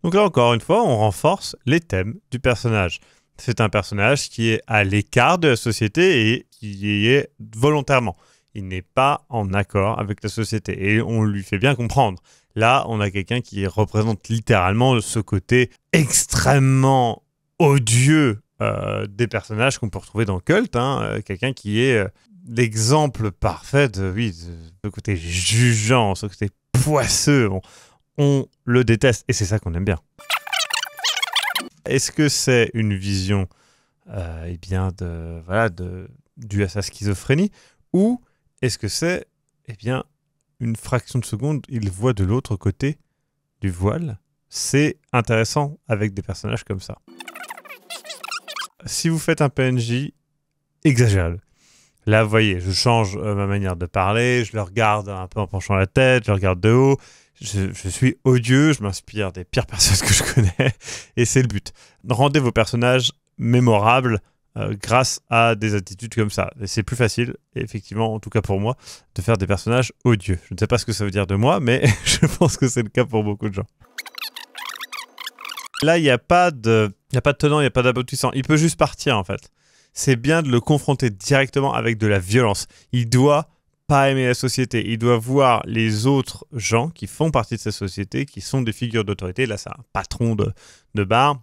Donc là encore une fois, on renforce les thèmes du personnage. C'est un personnage qui est à l'écart de la société et qui y est volontairement. Il n'est pas en accord avec la société et on lui fait bien comprendre. Là, on a quelqu'un qui représente littéralement ce côté extrêmement odieux euh, des personnages qu'on peut retrouver dans Cult. Hein, euh, quelqu'un qui est euh, l'exemple parfait de, oui, de, côté jugeant, ce côté poisseux on le déteste. Et c'est ça qu'on aime bien. Est-ce que c'est une vision euh, eh bien de, voilà, de, due à sa schizophrénie ou est-ce que c'est et eh bien une fraction de seconde, il voit de l'autre côté du voile C'est intéressant avec des personnages comme ça. Si vous faites un PNJ exagérable, Là, voyez, je change euh, ma manière de parler, je le regarde un peu en penchant la tête, je le regarde de haut, je, suis odieux, je m'inspire des pires personnes que je connais, et c'est le but. Rendez vos personnages mémorables euh, grâce à des attitudes comme ça. Et c'est plus facile, effectivement, en tout cas pour moi, de faire des personnages odieux. Je ne sais pas ce que ça veut dire de moi, mais je pense que c'est le cas pour beaucoup de gens. Là, il n'y a pas de, a pas de tenant, il n'y a pas d'aboutissant. Il peut juste partir en fait. C'est bien de le confronter directement avec de la violence. Il doit aimer la société. Il doit voir les autres gens qui font partie de sa société, qui sont des figures d'autorité. Là, c'est un patron de, de bar.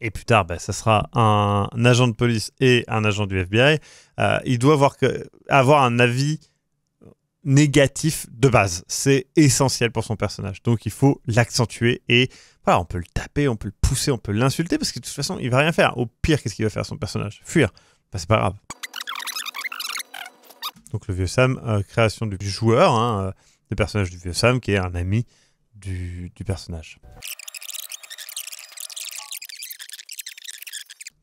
Et plus tard, ben, ça sera un, agent de police et un agent du FBI. Euh, il doit avoir, que, avoir un avis négatif de base. C'est essentiel pour son personnage. Donc, il faut l'accentuer et voilà, on peut le taper, on peut le pousser, on peut l'insulter parce que de toute façon, il va rien faire. Au pire, qu'est-ce qu'il va faire son personnage Fuir. Ben, c'est pas grave donc le vieux Sam, euh, création du joueur, le hein, euh, personnage du vieux Sam, qui est un ami du, personnage.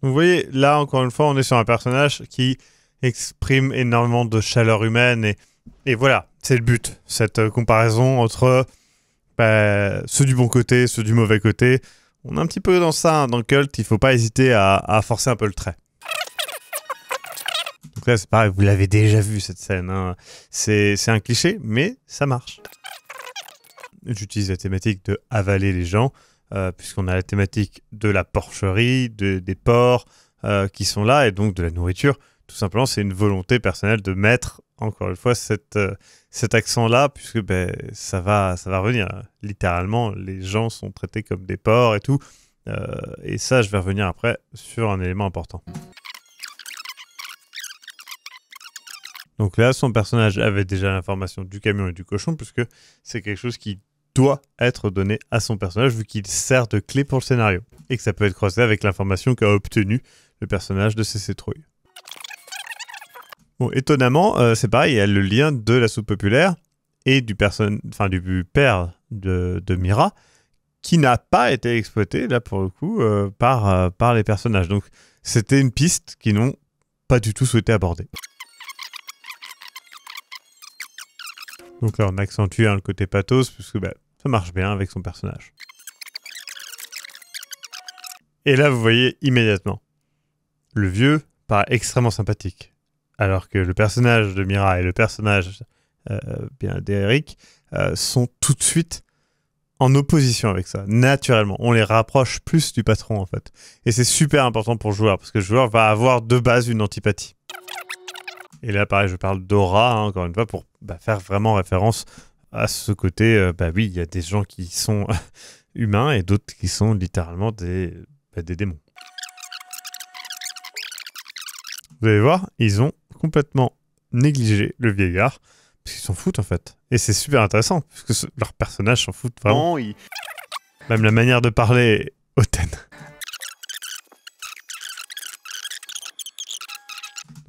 Vous voyez, là, encore une fois, on est sur un personnage qui exprime énormément de chaleur humaine. Et, et voilà, c'est le but, cette euh, comparaison entre bah, ceux du bon côté, ceux du mauvais côté. On est un petit peu dans ça, hein, dans le culte, il ne faut pas hésiter à forcer un peu le trait. Donc là, c'est pareil, vous l'avez déjà vu cette scène. Hein. C'est, c'est un cliché, mais ça marche. J'utilise la thématique de avaler les gens, euh, puisqu'on a la thématique de la porcherie, de, des porcs euh, qui sont là, et donc de la nourriture. Tout simplement, c'est une volonté personnelle de mettre, encore une fois, euh, cet accent-là, puisque ben, ça, va, ça va revenir. Littéralement, les gens sont traités comme des porcs et tout. et ça, je vais revenir après sur un élément important. Donc là, son personnage avait déjà l'information du camion et du cochon, puisque c'est quelque chose qui doit être donné à son personnage, vu qu'il sert de clé pour le scénario, et que ça peut être croisé avec l'information qu'a obtenue le personnage de CC Trouille. Bon, étonnamment, euh, c'est pareil, il y a le lien de la soupe populaire et du, enfin, du père de, de Mira, qui n'a pas été exploité, là pour le coup, euh, par, euh, par les personnages. Donc c'était une piste qu'ils n'ont pas du tout souhaité aborder. Donc là, on accentue le côté pathos, puisque bah, ça marche bien avec son personnage. Et là, vous voyez immédiatement. Le vieux paraît extrêmement sympathique. Alors que le personnage de Mira et le personnage euh, bien d'Eric euh, sont tout de suite en opposition avec ça, naturellement. On les rapproche plus du patron, en fait. Et c'est super important pour le joueur, parce que le joueur va avoir de base une antipathie. Et là, pareil, je parle d'aura, hein, encore une fois, pour bah, faire vraiment référence à ce côté, euh, bah oui, il y a des gens qui sont humains et d'autres qui sont littéralement des, bah, des démons. Vous allez voir, ils ont complètement négligé le vieillard, parce qu'ils s'en foutent en fait. Et c'est super intéressant, parce que leurs personnages s'en foutent vraiment. Même la manière de parler hautaine.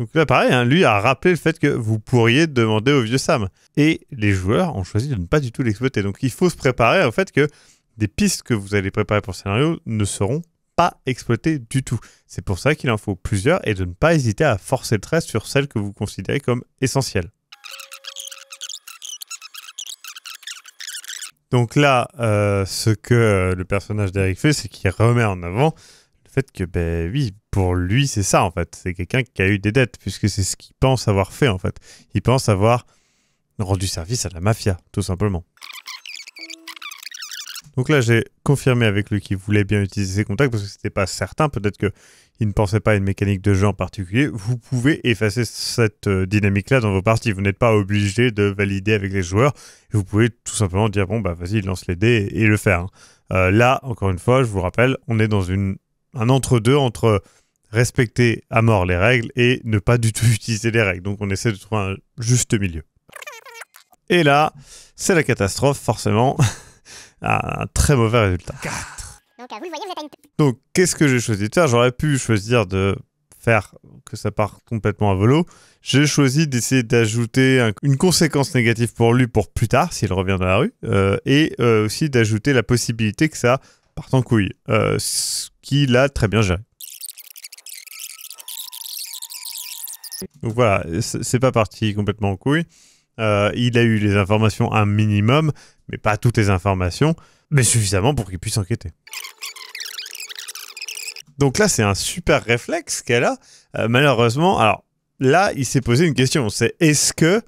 Donc là, pareil, hein, lui a rappelé le fait que vous pourriez demander au vieux Sam. Et les joueurs ont choisi de ne pas du tout l'exploiter. Donc il faut se préparer au fait que des pistes que vous allez préparer pour le scénario ne seront pas exploitées du tout. C'est pour ça qu'il en faut plusieurs et de ne pas hésiter à forcer le trait sur celles que vous considérez comme essentielles. Donc là, euh, ce que le personnage d'Eric fait, c'est qu'il remet en avant fait que, ben oui, pour lui, c'est ça en fait. C'est quelqu'un qui a eu des dettes, puisque c'est ce qu'il pense avoir fait en fait. Il pense avoir rendu service à la mafia, tout simplement. Donc là, j'ai confirmé avec lui qu'il voulait bien utiliser ses contacts parce que c'était pas certain. Peut-être que il ne pensait pas à une mécanique de jeu en particulier. Vous pouvez effacer cette euh, dynamique-là dans vos parties. Vous n'êtes pas obligé de valider avec les joueurs. Vous pouvez tout simplement dire bon bah vas-y lance les dés et le faire. Hein. Euh, là, encore une fois, je vous rappelle, on est dans une un entre-deux entre respecter à mort les règles et ne pas du tout utiliser les règles. Donc on essaie de trouver un juste milieu. Et là, c'est la catastrophe, forcément. un très mauvais résultat. Donc qu'est-ce que j'ai choisi de faire J'aurais pu choisir de faire que ça part complètement à volo. J'ai choisi d'essayer d'ajouter une conséquence négative pour lui pour plus tard, s'il revient dans la rue, euh, et euh, aussi d'ajouter la possibilité que ça parte en couille. Euh, qui l'a très bien géré. Donc voilà, c'est pas parti complètement en couille. Euh, il a eu les informations un minimum, mais pas toutes les informations, mais suffisamment pour qu'il puisse enquêter. Donc là, c'est un super réflexe qu'elle a. Euh, malheureusement, alors là, il s'est posé une question. C'est est-ce que,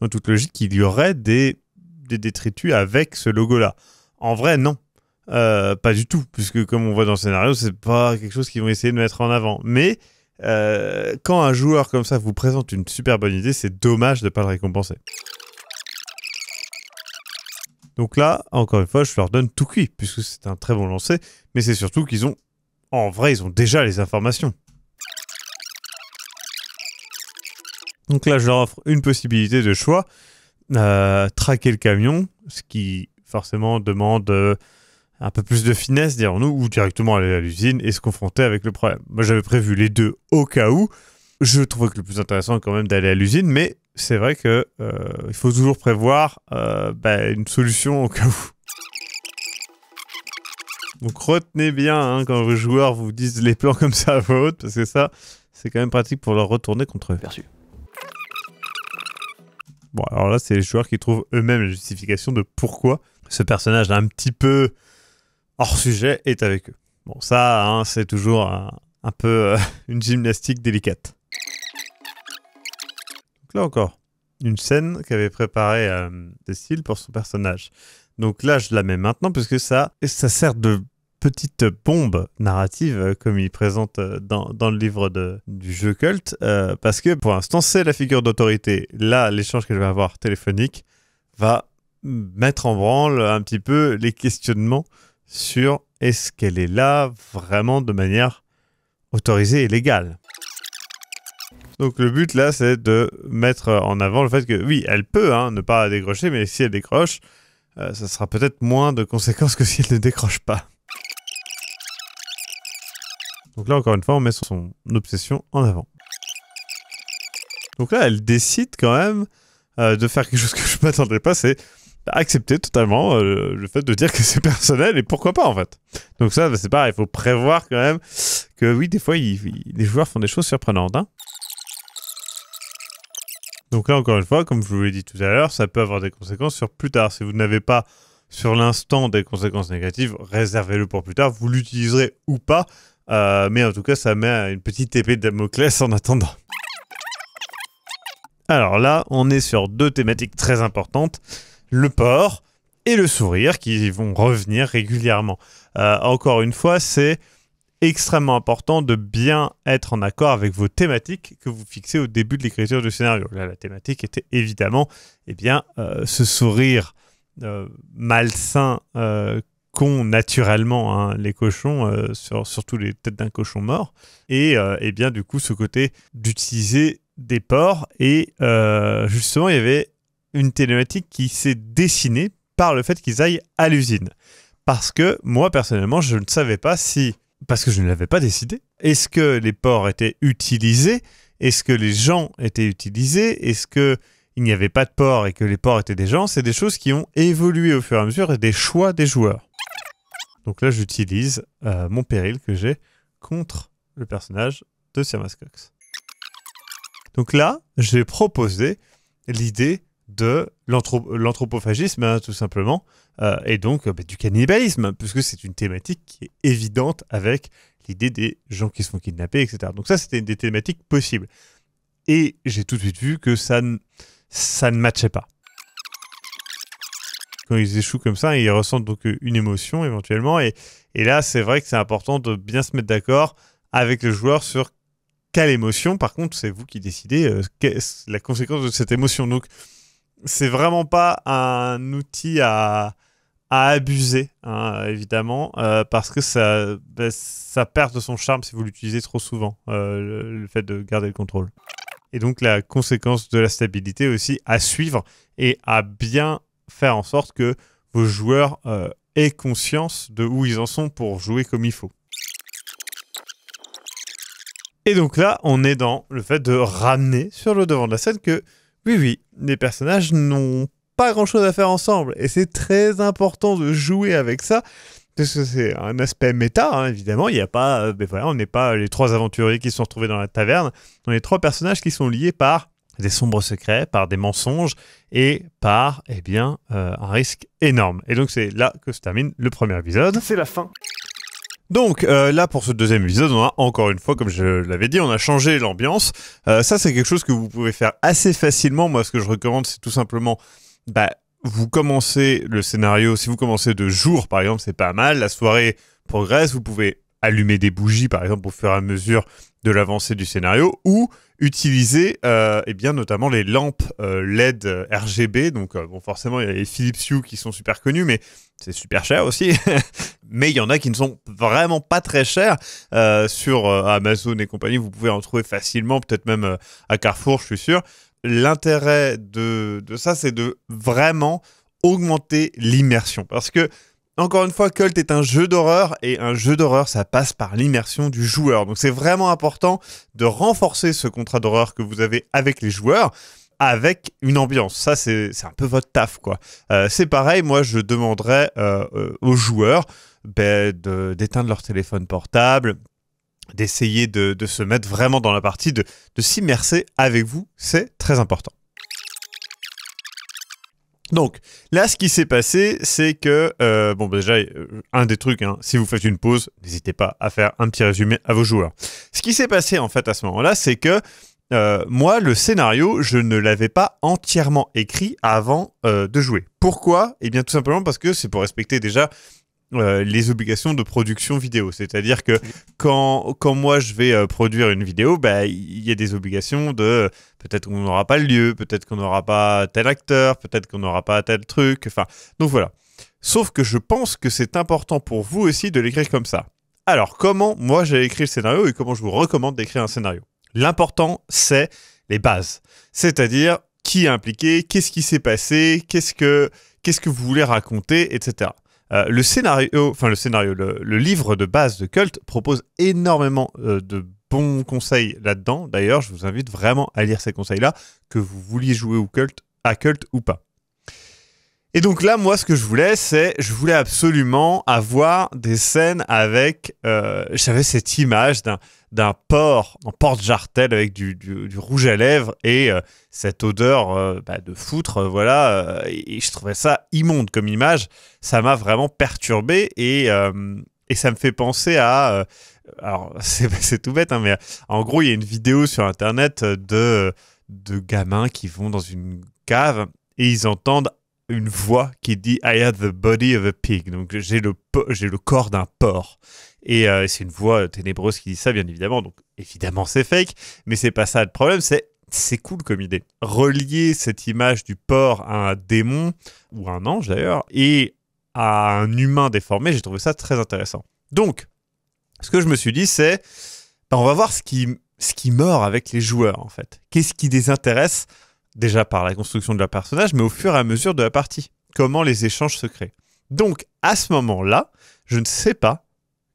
dans toute logique, il y aurait des détritus avec ce logo-là En vrai, non. Euh, pas du tout, puisque comme on voit dans le scénario, c'est pas quelque chose qu'ils vont essayer de mettre en avant. Mais euh, quand un joueur comme ça vous présente une super bonne idée, c'est dommage de ne pas le récompenser. Donc là, encore une fois, je leur donne tout cuit, puisque c'est un très bon lancer, mais c'est surtout qu'ils ont, en vrai, ils ont déjà les informations. Donc là, je leur offre une possibilité de choix, euh, traquer le camion, ce qui forcément demande un peu plus de finesse, dirons-nous, ou directement aller à l'usine et se confronter avec le problème. Moi, j'avais prévu les deux au cas où. Je trouvais que le plus intéressant quand même d'aller à l'usine, mais c'est vrai que euh, il faut toujours prévoir euh, bah, une solution au cas où. Donc retenez bien hein, quand vos joueurs vous disent les plans comme ça à voix parce que ça, c'est quand même pratique pour leur retourner contre eux. Bon, alors là, c'est les joueurs qui trouvent eux-mêmes la justification de pourquoi ce personnage a un petit peu hors sujet est avec eux. Bon, ça, hein, c'est toujours un, peu euh, une gymnastique délicate. Donc là encore, une scène qu'avait préparée euh, Cécile pour son personnage. Donc là, je la mets maintenant parce que ça, ça sert de petite bombe narrative euh, comme il présente euh, dans, dans le livre de, du jeu culte parce que pour l'instant c'est la figure d'autorité là l'échange que je vais avoir téléphonique va mettre en branle un petit peu les questionnements sur est-ce qu'elle est là vraiment de manière autorisée et légale. Donc le but là, c'est de mettre en avant le fait que oui, elle peut hein, ne pas décrocher, mais si elle décroche, euh, ça sera peut-être moins de conséquences que si elle ne décroche pas. Donc là, encore une fois, on met son obsession en avant. Donc là, elle décide quand même euh, de faire quelque chose que je ne m'attendais pas, c'est accepter totalement euh, le fait de dire que c'est personnel et pourquoi pas en fait. Donc ça, c'est pareil, il faut prévoir quand même que oui, des fois, les joueurs font des choses surprenantes. Hein. Donc là, encore une fois, comme je vous l'ai dit tout à l'heure, ça peut avoir des conséquences sur plus tard. Si vous n'avez pas sur l'instant des conséquences négatives, réservez-le pour plus tard. Vous l'utiliserez ou pas, euh, mais en tout cas, ça met une petite épée de Damoclès en attendant. Alors là, on est sur deux thématiques très importantes le porc et le sourire qui vont revenir régulièrement. Euh, encore une fois, c'est extrêmement important de bien être en accord avec vos thématiques que vous fixez au début de l'écriture du scénario. la thématique était évidemment eh bien, euh, ce sourire euh, malsain qu'ont naturellement hein, les cochons, surtout les têtes d'un cochon mort, et eh bien du coup ce côté d'utiliser des porcs. Et justement, il y avait une télématique qui s'est dessinée par le fait qu'ils aillent à l'usine. Parce que moi, personnellement, je ne savais pas si, parce que je ne l'avais pas décidé, est-ce que les ports étaient utilisés, est-ce que les gens étaient utilisés, est-ce que il n'y avait pas de ports et que les ports étaient des gens, c'est des choses qui ont évolué au fur et à mesure des choix des joueurs. Donc là, j'utilise euh, mon péril que j'ai contre le personnage de Siamas Cox. Donc là, j'ai proposé l'idée de l'anthropophagisme, hein, tout simplement, euh, et donc euh, bah, du cannibalisme, puisque c'est une thématique qui est évidente avec l'idée des gens qui se font kidnapper, etc. Donc ça, c'était une des thématiques possibles. Et j'ai tout de suite vu que ça, ça ne matchait pas. Quand ils échouent comme ça, ils ressentent donc euh, une émotion éventuellement, et, et là, c'est vrai que c'est important de bien se mettre d'accord avec le joueur sur quelle émotion. Par contre, c'est vous qui décidez la conséquence de cette émotion. Donc, c'est vraiment pas un outil à, abuser, hein, évidemment, euh, parce que ben, ça, perd de son charme si vous l'utilisez trop souvent, euh, le, fait de garder le contrôle. Et donc la conséquence de la stabilité aussi à suivre et à bien faire en sorte que vos joueurs euh, aient conscience de où ils en sont pour jouer comme il faut. Et donc là, on est dans le fait de ramener sur le devant de la scène que oui, oui, les personnages n'ont pas grand-chose à faire ensemble. Et c'est très important de jouer avec ça. Parce que c'est un aspect méta, hein, évidemment. Il n'y a pas, euh, ben on n'est pas les trois aventuriers qui se sont retrouvés dans la taverne. On est trois personnages qui sont liés par des sombres secrets, par des mensonges et par, eh bien, euh, un risque énorme. Et donc c'est là que se termine le premier épisode. C'est la fin. Donc euh, là pour ce deuxième épisode, on a encore une fois, comme je l'avais dit, on a changé l'ambiance. Euh, ça c'est quelque chose que vous pouvez faire assez facilement. Moi ce que je recommande c'est tout simplement, bah, vous commencez le scénario, si vous commencez de jour par exemple c'est pas mal, la soirée progresse, vous pouvez allumer des bougies par exemple pour fur et à mesure de l'avancée du scénario ou utiliser euh, eh bien notamment les lampes euh, LED euh, RGB donc bon forcément il y a les Philips Hue qui sont super connus mais c'est super cher aussi mais il y en a qui ne sont vraiment pas très chers sur Amazon et compagnie vous pouvez en trouver facilement peut-être même à Carrefour je suis sûr l'intérêt de, de ça c'est de vraiment augmenter l'immersion parce que encore une fois, Cult est un jeu d'horreur et un jeu d'horreur, ça passe par l'immersion du joueur. Donc c'est vraiment important de renforcer ce contrat d'horreur que vous avez avec les joueurs avec une ambiance. Ça, c'est un peu votre taf, quoi. Euh, c'est pareil, moi, je demanderais euh, euh, aux joueurs ben, d'éteindre leur téléphone portable, d'essayer de, se mettre vraiment dans la partie, de, de s'immerser avec vous. C'est très important. Donc là, ce qui s'est passé, c'est que, euh, bon, bah, déjà, euh, un des trucs, hein, si vous faites une pause, n'hésitez pas à faire un petit résumé à vos joueurs. Ce qui s'est passé, en fait, à ce moment-là, c'est que euh, moi, le scénario, je ne l'avais pas entièrement écrit avant de jouer. Pourquoi Et eh bien, tout simplement parce que c'est pour respecter déjà euh, les obligations de production vidéo. C'est-à-dire que quand, quand moi je vais euh, produire une vidéo, bah, il y a des obligations de peut-être qu'on n'aura pas le lieu, peut-être qu'on n'aura pas tel acteur, peut-être qu'on n'aura pas tel truc. Enfin, donc voilà. Sauf que je pense que c'est important pour vous aussi de l'écrire comme ça. Alors, comment moi j'ai écrit le scénario et comment je vous recommande d'écrire un scénario L'important, c'est les bases. C'est-à-dire qui est impliqué, qu'est-ce qui s'est passé, qu'est-ce que, qu'est-ce que vous voulez raconter, etc. Euh, le scénario, enfin le scénario, le, livre de base de Cult propose énormément euh, de bons conseils là-dedans. D'ailleurs, je vous invite vraiment à lire ces conseils-là, que vous vouliez jouer au Cult, à Cult ou pas. Et donc là, moi, ce que je voulais, c'est, je voulais absolument avoir des scènes avec, euh, j'avais cette image d'un, d'un porc en porte-jartel avec du, du, rouge à lèvres et euh, cette odeur euh, bah, de foutre, voilà. Et, je trouvais ça immonde comme image. Ça m'a vraiment perturbé et, et ça me fait penser à, alors c'est, tout bête, hein, mais en gros, il y a une vidéo sur Internet de, de gamins qui vont dans une cave et ils entendent une voix qui dit I have the body of a pig. Donc j'ai le, j'ai le corps d'un porc. Et euh, c'est une voix ténébreuse qui dit ça, bien évidemment. Donc évidemment, c'est fake. Mais c'est pas ça le problème. C'est c'est cool comme idée. Relier cette image du porc à un démon, ou un ange d'ailleurs, et à un humain déformé, j'ai trouvé ça très intéressant. Donc, ce que je me suis dit, c'est, ben, on va voir ce qui, ce qui meurt avec les joueurs, en fait. Qu'est-ce qui les intéresse déjà par la construction de la personnage, mais au fur et à mesure de la partie. Comment les échanges se créent. Donc, à ce moment-là, je ne sais pas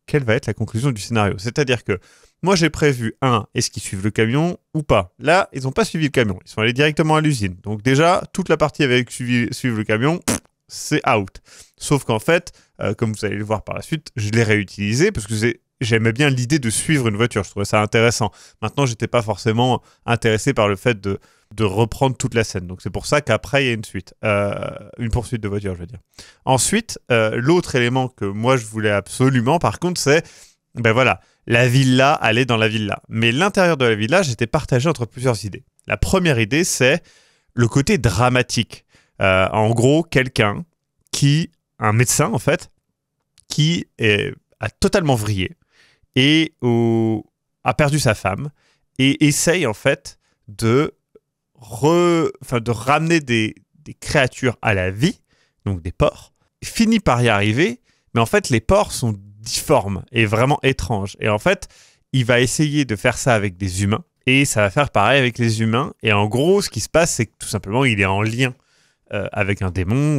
quelle va être la conclusion du scénario. C'est-à-dire que moi, j'ai prévu, un, est-ce qu'ils suivent le camion ou pas Là, ils n'ont pas suivi le camion. Ils sont allés directement à l'usine. Donc, déjà, toute la partie avec suivre le camion, c'est out. Sauf qu'en fait, euh, comme vous allez le voir par la suite, je l'ai réutilisé parce que c'est j'aimais bien l'idée de suivre une voiture. Je trouvais ça intéressant. Maintenant, j'étais pas forcément intéressé par le fait de, de reprendre toute la scène. Donc, c'est pour ça qu'après, il y a une suite. Euh, une poursuite de voiture, je veux dire. Ensuite, euh, l'autre élément que moi, je voulais absolument, par contre, c'est ben voilà, la villa, aller dans la villa. Mais l'intérieur de la villa, j'étais partagé entre plusieurs idées. La première idée, c'est le côté dramatique. Euh, en gros, quelqu'un qui, un médecin en fait, qui est, a totalement vrillé, et a perdu sa femme et essaye en fait de, de ramener des, créatures à la vie, donc des porcs, finit par y arriver, mais en fait les porcs sont difformes et vraiment étranges. Et en fait, il va essayer de faire ça avec des humains, et ça va faire pareil avec les humains. Et en gros, ce qui se passe, c'est que tout simplement, il est en lien euh, avec un démon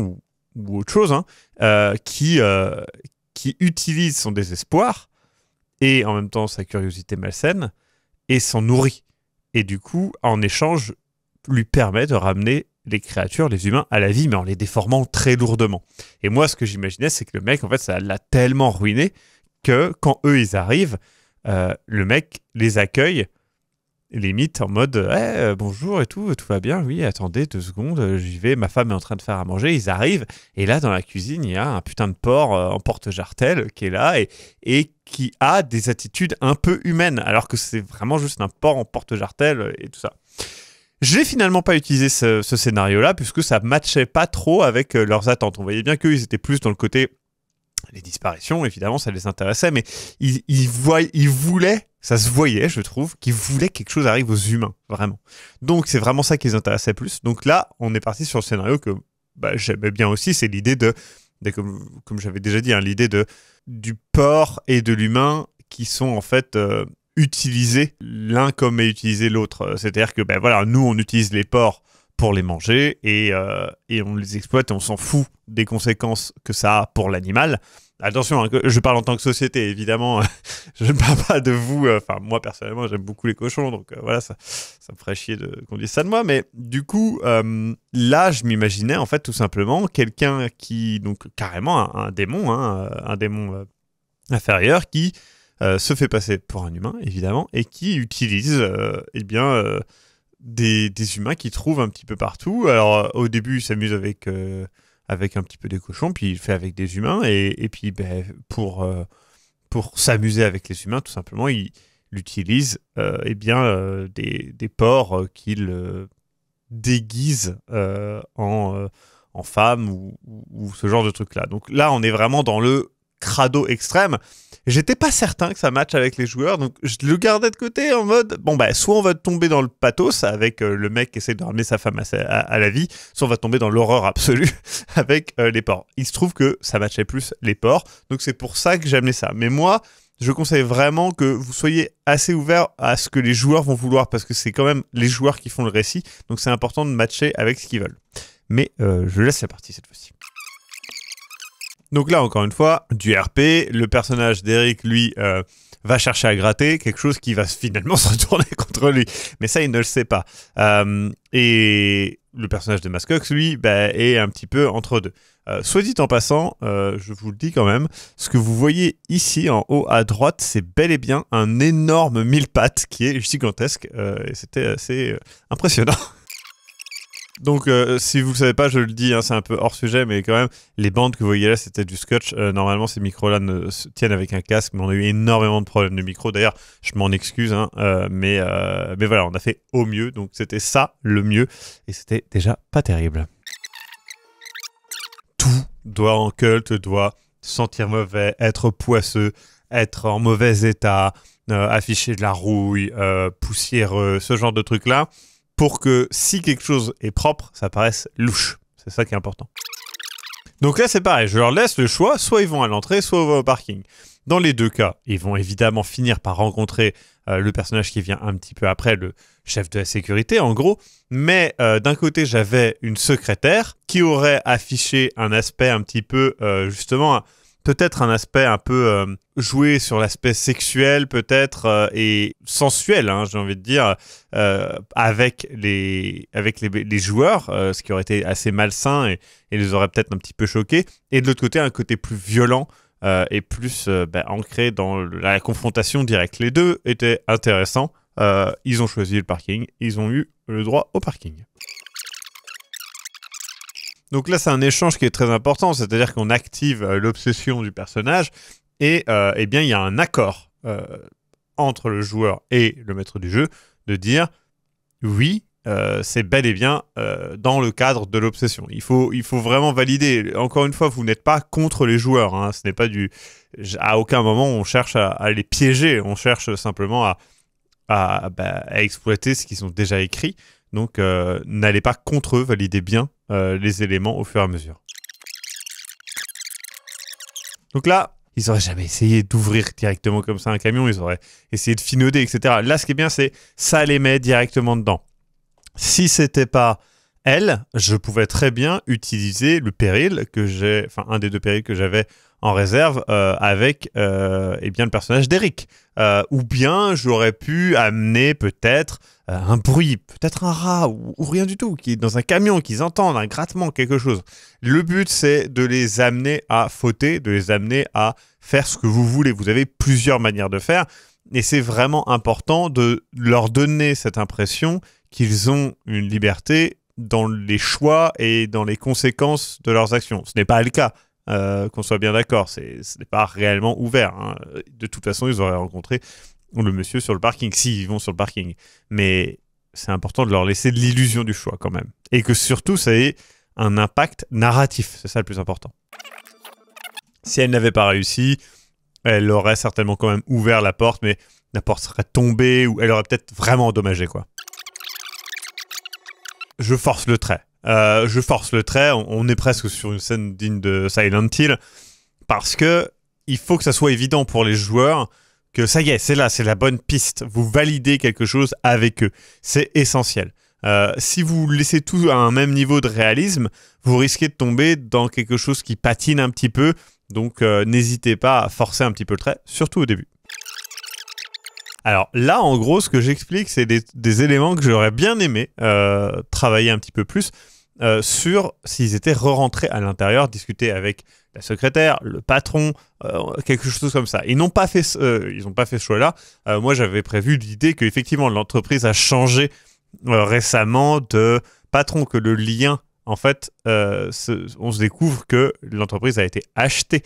ou, autre chose, hein, euh, qui, euh, qui utilise son désespoir et en même temps sa curiosité malsaine et s'en nourrit. Et du coup, en échange, lui permet de ramener les créatures, les humains, à la vie, mais en les déformant très lourdement. Et moi, ce que j'imaginais, c'est que le mec, en fait, ça l'a tellement ruiné que quand eux, ils arrivent, euh, le mec les accueille limite en mode eh, euh, bonjour et tout, tout va bien, oui, attendez deux secondes, euh, j'y vais, ma femme est en train de faire à manger, ils arrivent, et là dans la cuisine, il y a un putain de porc euh, en porte-jartel qui est là et, et qui a des attitudes un peu humaines, alors que c'est vraiment juste un porc en porte-jartel et tout ça. J'ai finalement pas utilisé ce, scénario-là, puisque ça matchait pas trop avec leurs attentes. On voyait bien qu'eux, ils étaient plus dans le côté les disparitions, évidemment, ça les intéressait, mais ils, ils voulaient ça se voyait, je trouve, qu'ils voulaient que quelque chose arrive aux humains, vraiment. Donc c'est vraiment ça qui les intéressait plus. Donc là, on est parti sur le scénario que bah, j'aimais bien aussi, c'est l'idée de, bah, comme, j'avais déjà dit, hein, l'idée de du porc et de l'humain qui sont en fait euh, utilisés l'un comme est utilisé l'autre. C'est-à-dire que ben voilà, nous on utilise les porcs pour les manger et, euh, et on les exploite et on s'en fout des conséquences que ça a pour l'animal. Attention, hein, je parle en tant que société, évidemment. je ne parle pas de vous. Euh, enfin, moi, personnellement, j'aime beaucoup les cochons, donc euh, voilà, ça, me ferait chier de, qu'on dise ça de moi. Mais du coup, euh, là, je m'imaginais, en fait, tout simplement, quelqu'un qui, donc carrément un, démon, un démon, hein, inférieur, qui se fait passer pour un humain, évidemment, et qui utilise, eh bien, des, des, humains qu'il trouve un petit peu partout. Alors, au début, il s'amuse avec avec un petit peu des cochons, puis il fait avec des humains, et, puis ben, pour, euh, pour s'amuser avec les humains, tout simplement, il, utilise euh, eh bien, euh, des, des, porcs qu'il déguise en, en femmes ou, ce genre de truc-là. Donc là, on est vraiment dans le crado extrême, j'étais pas certain que ça matche avec les joueurs, donc je le gardais de côté en mode bon bah soit on va tomber dans le pathos avec euh, le mec qui essaie de ramener sa femme à, la vie, soit on va tomber dans l'horreur absolue avec euh, les porcs. Il se trouve que ça matchait plus les porcs, donc c'est pour ça que j'aimais ça. Mais moi, je conseille vraiment que vous soyez assez ouvert à ce que les joueurs vont vouloir parce que c'est quand même les joueurs qui font le récit, donc c'est important de matcher avec ce qu'ils veulent. Mais euh, je laisse la partie cette fois-ci. Donc là, encore une fois, du RP, le personnage d'Eric, lui, euh, va chercher à gratter quelque chose qui va finalement se retourner contre lui. Mais ça, il ne le sait pas. Euh, et le personnage de Mascox, lui, bah, est un petit peu entre deux. Euh, soit dit en passant, euh, je vous le dis quand même, ce que vous voyez ici en haut à droite, c'est bel et bien un énorme mille pattes qui est gigantesque. et c'était assez impressionnant. Donc, euh, si vous ne savez pas, je le dis, hein, c'est un peu hors sujet, mais quand même, les bandes que vous voyez là, c'était du scotch. Euh, normalement, ces micros-là ne se tiennent avec un casque, mais on a eu énormément de problèmes de micro. D'ailleurs, je m'en excuse, hein, euh, mais, voilà, on a fait au mieux. Donc, c'était ça le mieux, et c'était déjà pas terrible. Tout doit en culte, doit sentir mauvais, être poisseux, être en mauvais état, afficher de la rouille, poussière, ce genre de trucs là pour que si quelque chose est propre, ça paraisse louche. C'est ça qui est important. Donc là, c'est pareil, je leur laisse le choix, soit ils vont à l'entrée, soit ils vont au parking. Dans les deux cas, ils vont évidemment finir par rencontrer euh, le personnage qui vient un petit peu après, le chef de la sécurité en gros. Mais euh, d'un côté, j'avais une secrétaire qui aurait affiché un aspect un petit peu euh, justement peut-être un aspect un peu euh, joué sur l'aspect sexuel peut-être euh, et sensuel, hein, j'ai envie de dire, euh, avec les avec les, joueurs, ce qui aurait été assez malsain et, les aurait peut-être un petit peu choqués. Et de l'autre côté, un côté plus violent et plus bah, ancré dans la confrontation directe. Les deux étaient intéressants. ils ont choisi le parking, ils ont eu le droit au parking. Donc là, c'est un échange qui est très important, c'est-à-dire qu'on active euh, l'obsession du personnage et euh, eh bien, il y a un accord euh, entre le joueur et le maître du jeu de dire oui, c'est bel et bien dans le cadre de l'obsession. Il faut, il faut vraiment valider. Encore une fois, vous n'êtes pas contre les joueurs. Hein. Ce n'est pas du. À aucun moment on cherche à, les piéger. On cherche simplement à, à bah, exploiter ce qu'ils ont déjà écrit. Donc euh, n'allez pas contre eux, validez bien euh, les éléments au fur et à mesure. Donc là, ils auraient jamais essayé d'ouvrir directement comme ça un camion, ils auraient essayé de finauder, etc. Là, ce qui est bien, c'est ça les met directement dedans. Si c'était pas elle, je pouvais très bien utiliser le péril que j'ai, enfin un des deux périls que j'avais en réserve euh, avec euh, eh bien, le personnage d'Eric. Euh, ou bien j'aurais pu amener peut-être un bruit, peut-être un rat ou, rien du tout, qui est dans un camion, qu'ils entendent un grattement, quelque chose. Le but, c'est de les amener à fauter, de les amener à faire ce que vous voulez. Vous avez plusieurs manières de faire, et c'est vraiment important de leur donner cette impression qu'ils ont une liberté dans les choix et dans les conséquences de leurs actions. Ce n'est pas le cas. Euh, qu'on soit bien d'accord, ce n'est pas réellement ouvert. Hein. De toute façon, ils auraient rencontré le monsieur sur le parking, s'ils ils vont sur le parking. Mais c'est important de leur laisser de l'illusion du choix quand même. Et que surtout, ça ait un impact narratif, c'est ça le plus important. Si elle n'avait pas réussi, elle aurait certainement quand même ouvert la porte, mais la porte serait tombée ou elle aurait peut-être vraiment endommagé quoi. Je force le trait. Euh, je force le trait, on, est presque sur une scène digne de Silent Hill, parce que il faut que ça soit évident pour les joueurs que ça y est, c'est là, c'est la bonne piste. Vous validez quelque chose avec eux. C'est essentiel. Euh, si vous laissez tout à un même niveau de réalisme, vous risquez de tomber dans quelque chose qui patine un petit peu. Donc euh, n'hésitez pas à forcer un petit peu le trait, surtout au début. Alors là, en gros, ce que j'explique, c'est des, éléments que j'aurais bien aimé travailler un petit peu plus. Euh, sur s'ils étaient re-rentrés à l'intérieur, discuter avec la secrétaire, le patron, euh, quelque chose comme ça. Ils n'ont pas fait, ce, euh, ils pas fait ce choix-là. moi, j'avais prévu l'idée qu'effectivement, l'entreprise a changé récemment de patron, que le lien, en fait, on se découvre que l'entreprise a été achetée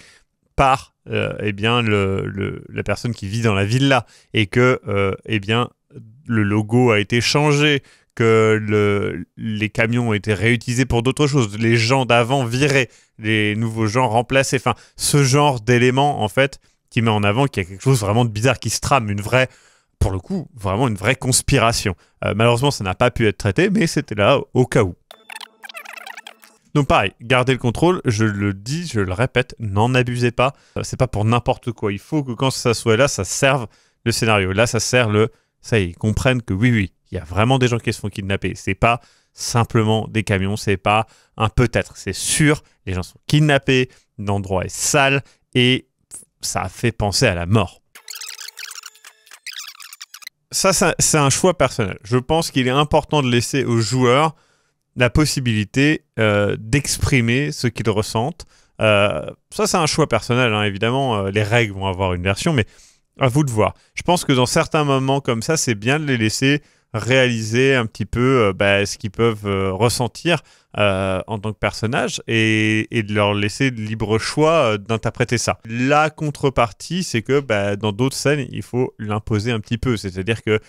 par eh bien, la personne qui vit dans la villa et que eh bien, le logo a été changé, que les camions ont été réutilisés pour d'autres choses. Les gens d'avant virés, les nouveaux gens remplacés. Enfin, ce genre d'éléments, en fait, qui met en avant qu'il y a quelque chose vraiment de bizarre qui se trame, une vraie, pour le coup, vraiment une vraie conspiration. Euh, malheureusement, ça n'a pas pu être traité, mais c'était là au cas où. Donc pareil, gardez le contrôle, je le dis, je le répète, n'en abusez pas. Euh, c'est pas pour n'importe quoi. Il faut que quand ça soit là, ça serve le scénario. Là, ça sert le. Ça y est, ils comprennent que oui, oui, il y a vraiment des gens qui se font kidnapper. C'est pas simplement des camions, c'est pas un peut-être, c'est sûr. Les gens sont kidnappés, l'endroit est sale et ça fait penser à la mort. Ça, c'est un choix personnel. Je pense qu'il est important de laisser aux joueurs la possibilité euh, d'exprimer ce qu'ils ressentent. Euh, ça, c'est un choix personnel, hein. évidemment. Euh, les règles vont avoir une version, mais à vous de voir. Je pense que dans certains moments comme ça, c'est bien de les laisser réaliser un petit peu euh, bah, ce qu'ils peuvent euh, ressentir euh, en tant que personnage et, de leur laisser le libre choix d'interpréter ça. La contrepartie, c'est que bah, dans d'autres scènes, il faut l'imposer un petit peu. C'est-à-dire que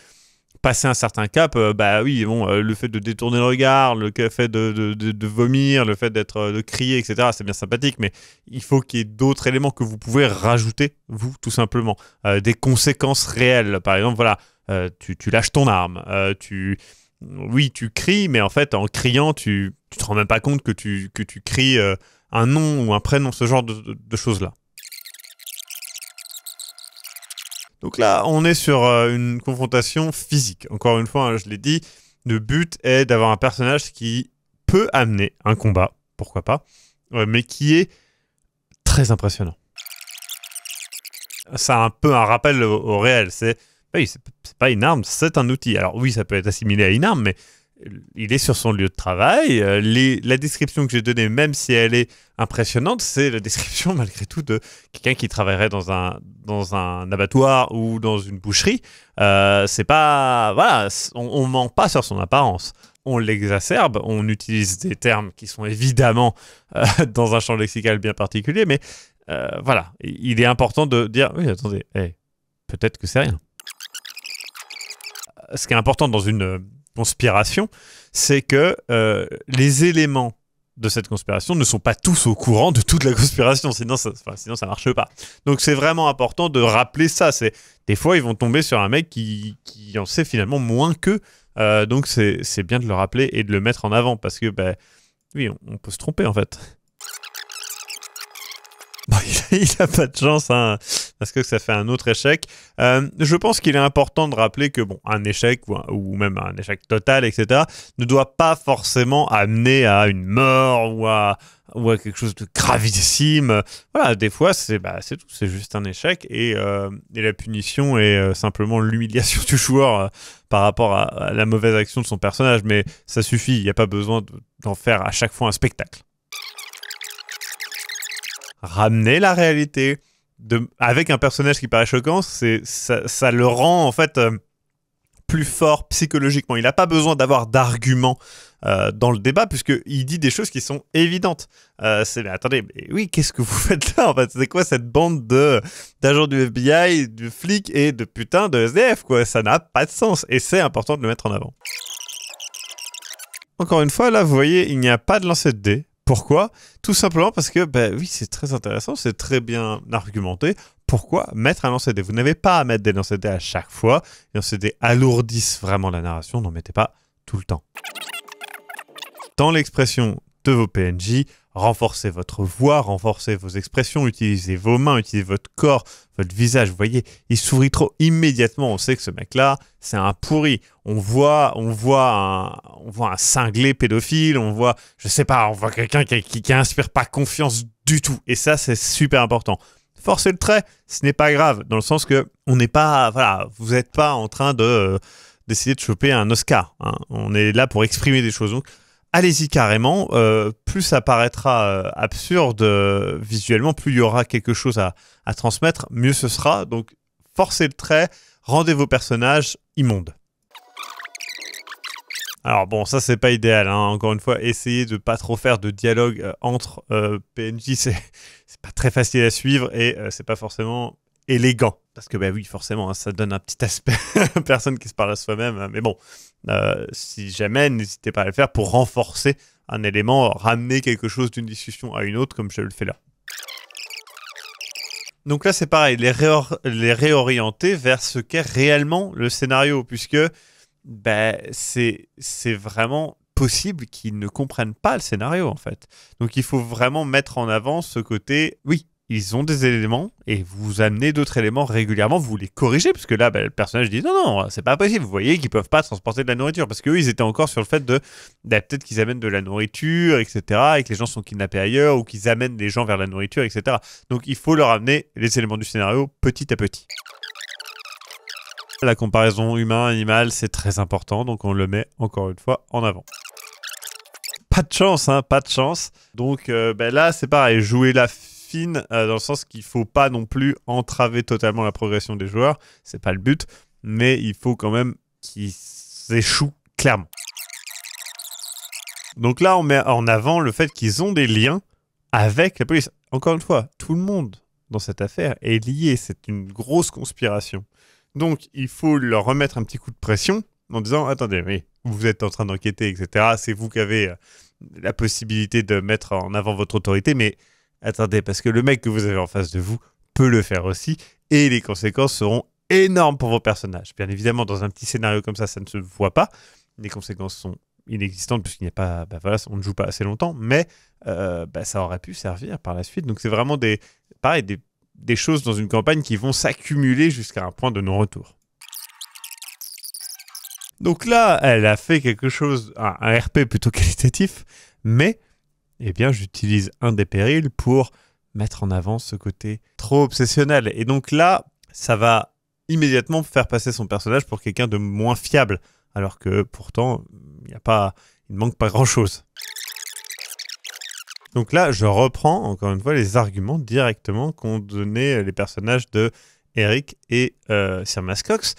passer un certain cap, bah oui, bon, le fait de détourner le regard, le fait de, vomir, le fait d'être de crier, etc. C'est bien sympathique, mais il faut qu'il y ait d'autres éléments que vous pouvez rajouter, vous, tout simplement, des conséquences réelles. Par exemple, voilà, euh, tu, lâches ton arme. Euh, tu, oui, tu cries, mais en fait, en criant, tu ne te rends même pas compte que tu, que tu cries euh, un nom ou un prénom, ce genre de, choses-là. Donc là, on est sur une confrontation physique. Encore une fois, hein, je l'ai dit, le but est d'avoir un personnage qui peut amener un combat, pourquoi pas, mais qui est très impressionnant. Ça a un peu un rappel au réel, c'est ce c'est pas une arme, c'est un outil. Alors oui, ça peut être assimilé à une arme, mais il est sur son lieu de travail. Euh, la description que j'ai donnée, même si elle est impressionnante, c'est la description malgré tout de quelqu'un qui travaillerait dans un, dans un abattoir ou dans une boucherie. Euh, c'est pas voilà, on, ne ment pas sur son apparence. On l'exacerbe, on utilise des termes qui sont évidemment euh, dans un champ lexical bien particulier, mais voilà, il est important de dire oui, attendez, peut-être que c'est rien ce qui est important dans une conspiration, c'est que euh, les éléments de cette conspiration ne sont pas tous au courant de toute la conspiration, sinon ça, ne sinon ça marche pas. Donc c'est vraiment important de rappeler ça. C'est des fois ils vont tomber sur un mec qui, en sait finalement moins qu'eux. Euh, donc c'est bien de le rappeler et de le mettre en avant parce que ben oui, on peut se tromper en fait. il n'a pas de chance, hein, parce que ça fait un autre échec. Euh, je pense qu'il est important de rappeler que bon, un échec ou, même un échec total, etc., ne doit pas forcément amener à une mort ou à, ou quelque chose de gravissime. Voilà, des fois, c'est bah, tout, c'est juste un échec et, euh, la punition est euh, simplement l'humiliation du joueur par rapport à, à, la mauvaise action de son personnage. Mais ça suffit, il n'y a pas besoin d'en faire à chaque fois un spectacle ramener la réalité de, avec un personnage qui paraît choquant, c'est, ça, le rend en fait euh, plus fort psychologiquement. Il n'a pas besoin d'avoir d'arguments euh, dans le débat, puisqu'il dit des choses qui sont évidentes. Euh, c'est, attendez, mais oui, qu'est-ce que vous faites là en fait C'est quoi cette bande de, d'agents du FBI, du flic et de putain de SDF quoi Ça n'a pas de sens et c'est important de le mettre en avant. Encore une fois, là, vous voyez, il n'y a pas de lancer de dés. Pourquoi Tout simplement parce que, ben oui, c'est très intéressant, c'est très bien argumenté. Pourquoi mettre un lancer Vous n'avez pas à mettre des lancers à chaque fois. Les lancers alourdissent vraiment la narration, n'en mettez pas tout le temps. Dans l'expression de vos PNJ, renforcez votre voix, renforcez vos expressions, utilisez vos mains, utilisez votre corps, votre visage. Vous voyez, il sourit trop immédiatement. On sait que ce mec-là, c'est un pourri. On voit, on voit, un, on voit un cinglé pédophile. On voit, je sais pas, on voit quelqu'un qui, qui, inspire pas confiance du tout. Et ça, c'est super important. forcer le trait, ce n'est pas grave, dans le sens que on n'est pas, voilà, vous n'êtes pas en train de euh, décider d'essayer de choper un Oscar. Hein. On est là pour exprimer des choses. Donc, allez-y carrément. Euh, plus ça paraîtra euh, absurde euh, visuellement, plus il y aura quelque chose à, transmettre, mieux ce sera. Donc forcez le trait, rendez vos personnages immondes. Alors bon, ça c'est pas idéal. Hein. Encore une fois, essayez de pas trop faire de dialogue entre PNJ, c'est pas très facile à suivre et c'est pas forcément élégant. Parce que ben oui, forcément, hein, ça donne un petit aspect personne qui se parle à soi-même. Hein. Mais bon, euh, si jamais, n'hésitez pas à le faire pour renforcer un élément, ramener quelque chose d'une discussion à une autre, comme je le fais là. Donc là, c'est pareil, les, réorienter vers ce qu'est réellement le scénario, puisque ben, c'est vraiment possible qu'ils ne comprennent pas le scénario, en fait. Donc il faut vraiment mettre en avant ce côté, oui, ils ont des éléments et vous amenez d'autres éléments régulièrement, vous les corrigez, parce que là, bah, le personnage dit non, non, c'est pas possible, vous voyez qu'ils peuvent pas transporter de la nourriture, parce qu'eux, ils étaient encore sur le fait de bah, peut-être qu'ils amènent de la nourriture, etc., et que les gens sont kidnappés ailleurs, ou qu'ils amènent les gens vers la nourriture, etc. Donc il faut leur amener les éléments du scénario petit à petit. La comparaison humain-animal, c'est très important, donc on le met encore une fois en avant pas de chance, hein, pas de chance. Donc euh, bah, là, c'est pareil, jouer la euh, dans le sens qu'il faut pas non plus entraver totalement la progression des joueurs. C'est pas le but, mais il faut quand même qu'ils échouent clairement. Donc là, on met en avant le fait qu'ils ont des liens avec la police. Encore une fois, tout le monde dans cette affaire est lié. C'est une grosse conspiration. Donc, il faut leur remettre un petit coup de pression en disant attendez, mais vous êtes en train d'enquêter, etc. C'est vous qui avez euh, la possibilité de mettre en avant votre autorité, mais Attendez, parce que le mec que vous avez en face de vous peut le faire aussi, et les conséquences seront énormes pour vos personnages. Bien évidemment, dans un petit scénario comme ça, ça ne se voit pas. Les conséquences sont inexistantes puisqu'il n'y a pas, bah voilà, on ne joue pas assez longtemps, mais euh, bah, ça aurait pu servir par la suite. Donc c'est vraiment des, pareil, des, choses dans une campagne qui vont s'accumuler jusqu'à un point de non-retour. Donc là, elle a fait quelque chose, un RP plutôt qualitatif, mais eh bien, j'utilise un des périls pour mettre en avant ce côté trop obsessionnel. Et donc là, ça va immédiatement faire passer son personnage pour quelqu'un de moins fiable, alors que pourtant, il a pas, il ne manque pas grand-chose. Donc là, je reprends encore une fois les arguments directement qu'ont donné les personnages de Eric et euh, Sir Mascox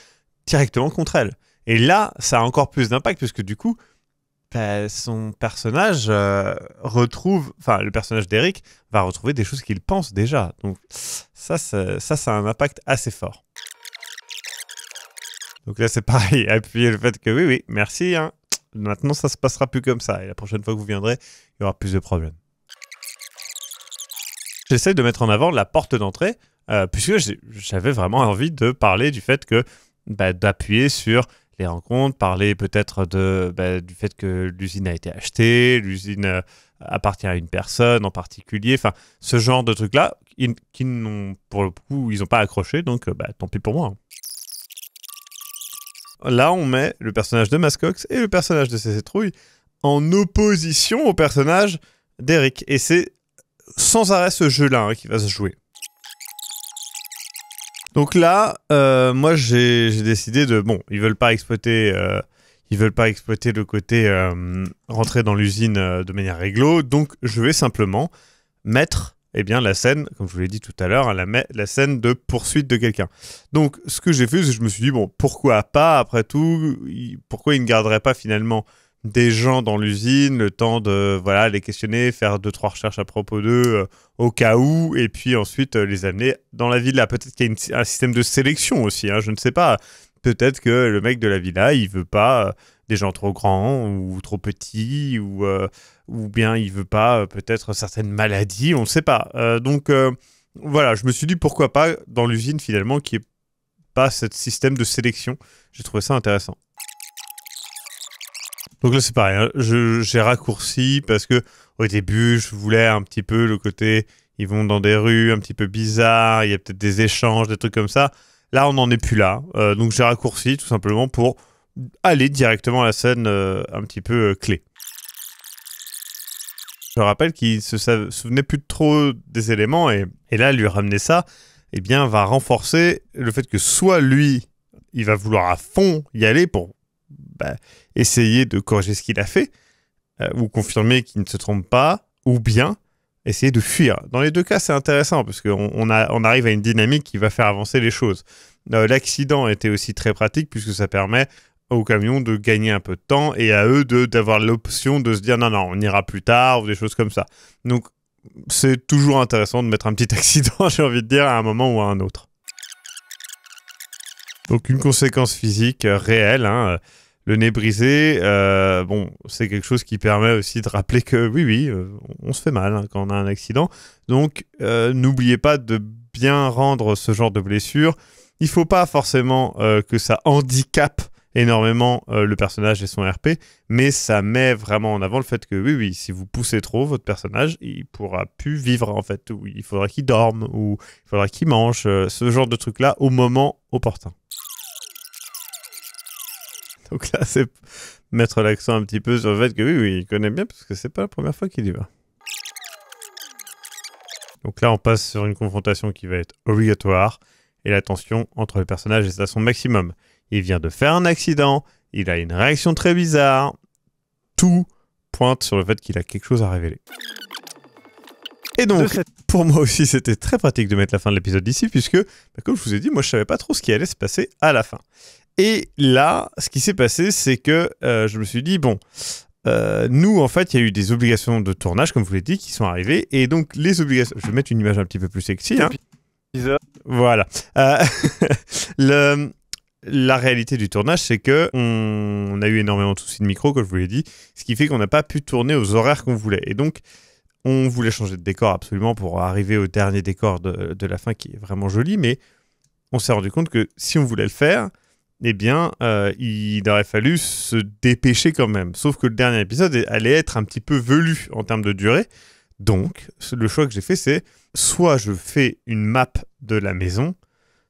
directement contre elle. Et là, ça a encore plus d'impact puisque du coup, son personnage euh, retrouve, enfin le personnage d'Eric va retrouver des choses qu'il pense déjà. Donc ça, ça, ça, a un impact assez fort. Donc là, c'est pareil, appuyer le fait que oui, oui, merci. Hein. Maintenant, ça se passera plus comme ça. Et la prochaine fois que vous viendrez, il y aura plus de problèmes. J'essaie de mettre en avant la porte d'entrée, euh, puisque j'avais vraiment envie de parler du fait que bah, d'appuyer sur en compte, parler peut-être de, bah, du fait que l'usine a été achetée, l'usine euh, appartient à une personne en particulier, enfin ce genre de trucs-là, qui n'ont pour le coup, ils n'ont pas accroché, donc euh, bah, tant pis pour moi. Hein. Là, on met le personnage de Mascox et le personnage de Cécétrouille en opposition au personnage d'Eric. Et c'est sans arrêt ce jeu-là hein, qui va se jouer. Donc là, euh, moi j'ai décidé de bon, ils veulent pas exploiter, euh, ils veulent pas exploiter le côté euh, rentrer dans l'usine de manière réglo, donc je vais simplement mettre eh bien la scène, comme je vous l'ai dit tout à l'heure, hein, la, la, scène de poursuite de quelqu'un. Donc ce que j'ai fait, c'est que je me suis dit bon, pourquoi pas après tout, pourquoi ils ne garderaient pas finalement des gens dans l'usine, le temps de voilà les questionner, faire deux trois recherches à propos d'eux euh, au cas où, et puis ensuite euh, les amener dans la villa. Peut-être qu'il y a un système de sélection aussi, hein, je ne sais pas. Peut-être que le mec de la villa, il veut pas euh, des gens trop grands ou trop petits, ou, ou bien il veut pas peut-être certaines maladies, on ne sait pas. donc voilà, je me suis dit pourquoi pas dans l'usine finalement qui est pas ce système de sélection. J'ai trouvé ça intéressant. Donc là, c'est pareil. Hein. J'ai raccourci parce que au début, je voulais un petit peu le côté. Ils vont dans des rues un petit peu bizarres. Il y a peut-être des échanges, des trucs comme ça. Là, on n'en est plus là. Euh, donc j'ai raccourci tout simplement pour aller directement à la scène euh, un petit peu euh, clé. Je rappelle qu'il se souvenait plus trop des éléments et, là, lui ramener ça, eh bien, va renforcer le fait que soit lui, il va vouloir à fond y aller pour bah, essayer de corriger ce qu'il a fait, vous euh, ou confirmer qu'il ne se trompe pas, ou bien essayer de fuir. Dans les deux cas, c'est intéressant, parce qu'on on, arrive à une dynamique qui va faire avancer les choses. Euh, l'accident était aussi très pratique, puisque ça permet au camion de gagner un peu de temps et à eux d'avoir l'option de se dire non, non, on ira plus tard, ou des choses comme ça. Donc, c'est toujours intéressant de mettre un petit accident, j'ai envie de dire, à un moment ou à un autre. Donc une conséquence physique euh, réelle. Hein le nez brisé, euh, bon, c'est quelque chose qui permet aussi de rappeler que oui, oui, euh, on se fait mal hein, quand on a un accident. Donc, euh, n'oubliez pas de bien rendre ce genre de blessure. Il ne faut pas forcément que ça handicape énormément le personnage et son RP, mais ça met vraiment en avant le fait que oui, oui, si vous poussez trop votre personnage, il pourra plus vivre en fait, il faudra qu'il dorme, ou il faudra qu'il mange, ce genre de truc-là au moment opportun. Donc là, c'est mettre l'accent un petit peu sur le fait que oui, oui, il connaît bien, parce que c'est pas la première fois qu'il y va. Donc là, on passe sur une confrontation qui va être obligatoire, et la tension entre les personnages est à son maximum. Il vient de faire un accident, il a une réaction très bizarre, tout pointe sur le fait qu'il a quelque chose à révéler. Et donc, pour moi aussi, c'était très pratique de mettre la fin de l'épisode d'ici, puisque, bah, comme je vous ai dit, moi je savais pas trop ce qui allait se passer à la fin. Et là, ce qui s'est passé, c'est que euh, je me suis dit, bon, euh, nous, en fait, il y a eu des obligations de tournage, comme vous l'avez dit, qui sont arrivées. Et donc, les obligations. Je vais mettre une image un petit peu plus sexy. Hein. Voilà. Euh, la réalité du tournage, c'est que on, a eu énormément de soucis de micro, comme je vous l'ai dit, ce qui fait qu'on n'a pas pu tourner aux horaires qu'on voulait. Et donc, on voulait changer de décor absolument pour arriver au dernier décor de, de la fin, qui est vraiment joli, mais on s'est rendu compte que si on voulait le faire, eh bien, euh, il aurait fallu se dépêcher quand même. Sauf que le dernier épisode allait être un petit peu velu en termes de durée. Donc, le choix que j'ai fait, c'est soit je fais une map de la maison,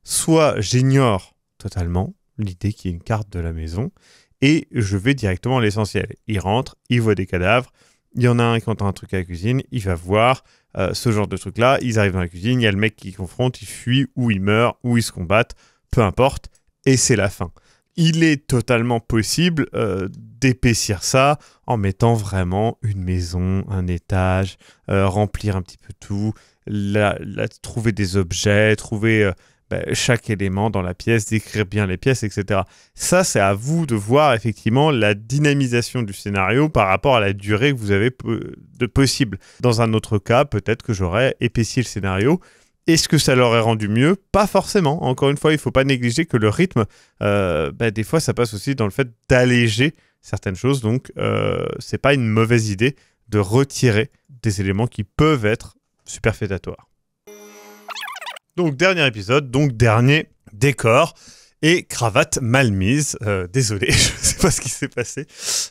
soit j'ignore totalement l'idée qu'il y ait une carte de la maison, et je vais directement à l'essentiel. Il rentre, il voit des cadavres, il y en a un qui entend un truc à la cuisine, il va voir euh, ce genre de truc-là, ils arrivent dans la cuisine, il y a le mec qui confronte, il fuit, ou il meurt, ou ils se combattent, peu importe, et c'est la fin. Il est totalement possible euh, d'épaissir ça en mettant vraiment une maison, un étage, euh, remplir un petit peu tout, trouver des objets, trouver euh, bah, chaque élément dans la pièce, décrire bien les pièces, etc. Ça, c'est à vous de voir effectivement la dynamisation du scénario par rapport à la durée que vous avez de possible. Dans un autre cas, peut-être que j'aurais épaissi le scénario est-ce que ça leur l'aurait rendu mieux Pas forcément. Encore une fois, il ne faut pas négliger que le rythme, euh, bah, des fois, ça passe aussi dans le fait d'alléger certaines choses. Donc, ce euh, c'est pas une mauvaise idée de retirer des éléments qui peuvent être superfétatoires. Donc, dernier épisode, donc dernier décor et cravate mal mise. Euh, désolé, je ne sais pas ce qui s'est passé.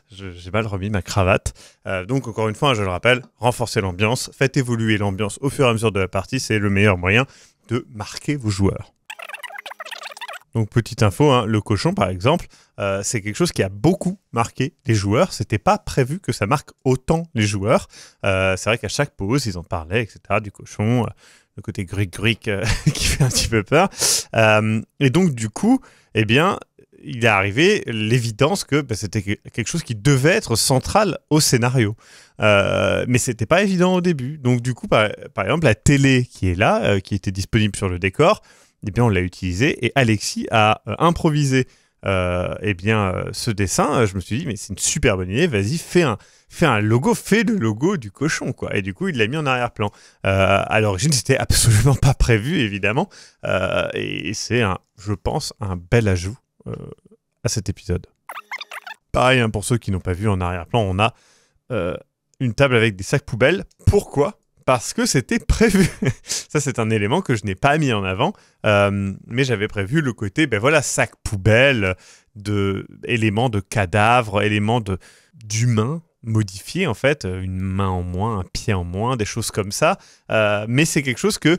J'ai mal remis ma cravate. Euh, donc encore une fois, je le rappelle, renforcez l'ambiance, faites évoluer l'ambiance au fur et à mesure de la partie, c'est le meilleur moyen de marquer vos joueurs. Donc petite info, hein, le cochon par exemple, euh, c'est quelque chose qui a beaucoup marqué les joueurs. C'était pas prévu que ça marque autant les joueurs. c'est vrai qu'à chaque pause, ils en parlaient, etc. Du cochon, le côté gric-gric euh, qui fait un petit peu peur. Euh, et donc, du coup, eh bien, il est arrivé l'évidence que bah, c'était quelque chose qui devait être central au scénario. Mais euh, mais c'était pas évident au début. Donc, du coup, par, par exemple, la télé qui est là, qui était disponible sur le décor, eh bien, on l'a utilisée et Alexis a improvisé euh, eh bien, euh, ce dessin, euh, je me suis dit, mais c'est une super bonne idée, vas-y, fais un, fais un logo, fais le logo du cochon, quoi. Et du coup, il l'a mis en arrière-plan. à l'origine, c'était absolument pas prévu, évidemment. et c'est, un, je pense, un bel ajout à cet épisode. Pareil, hein, pour ceux qui n'ont pas vu en arrière-plan, on a une table avec des sacs poubelles. Pourquoi parce que c'était prévu. ça, c'est un élément que je n'ai pas mis en avant, euh, mais j'avais prévu le côté, ben voilà, sac poubelle, de éléments de cadavres, éléments de d'humains modifiés en fait, une main en moins, un pied en moins, des choses comme ça. Euh, mais c'est quelque chose que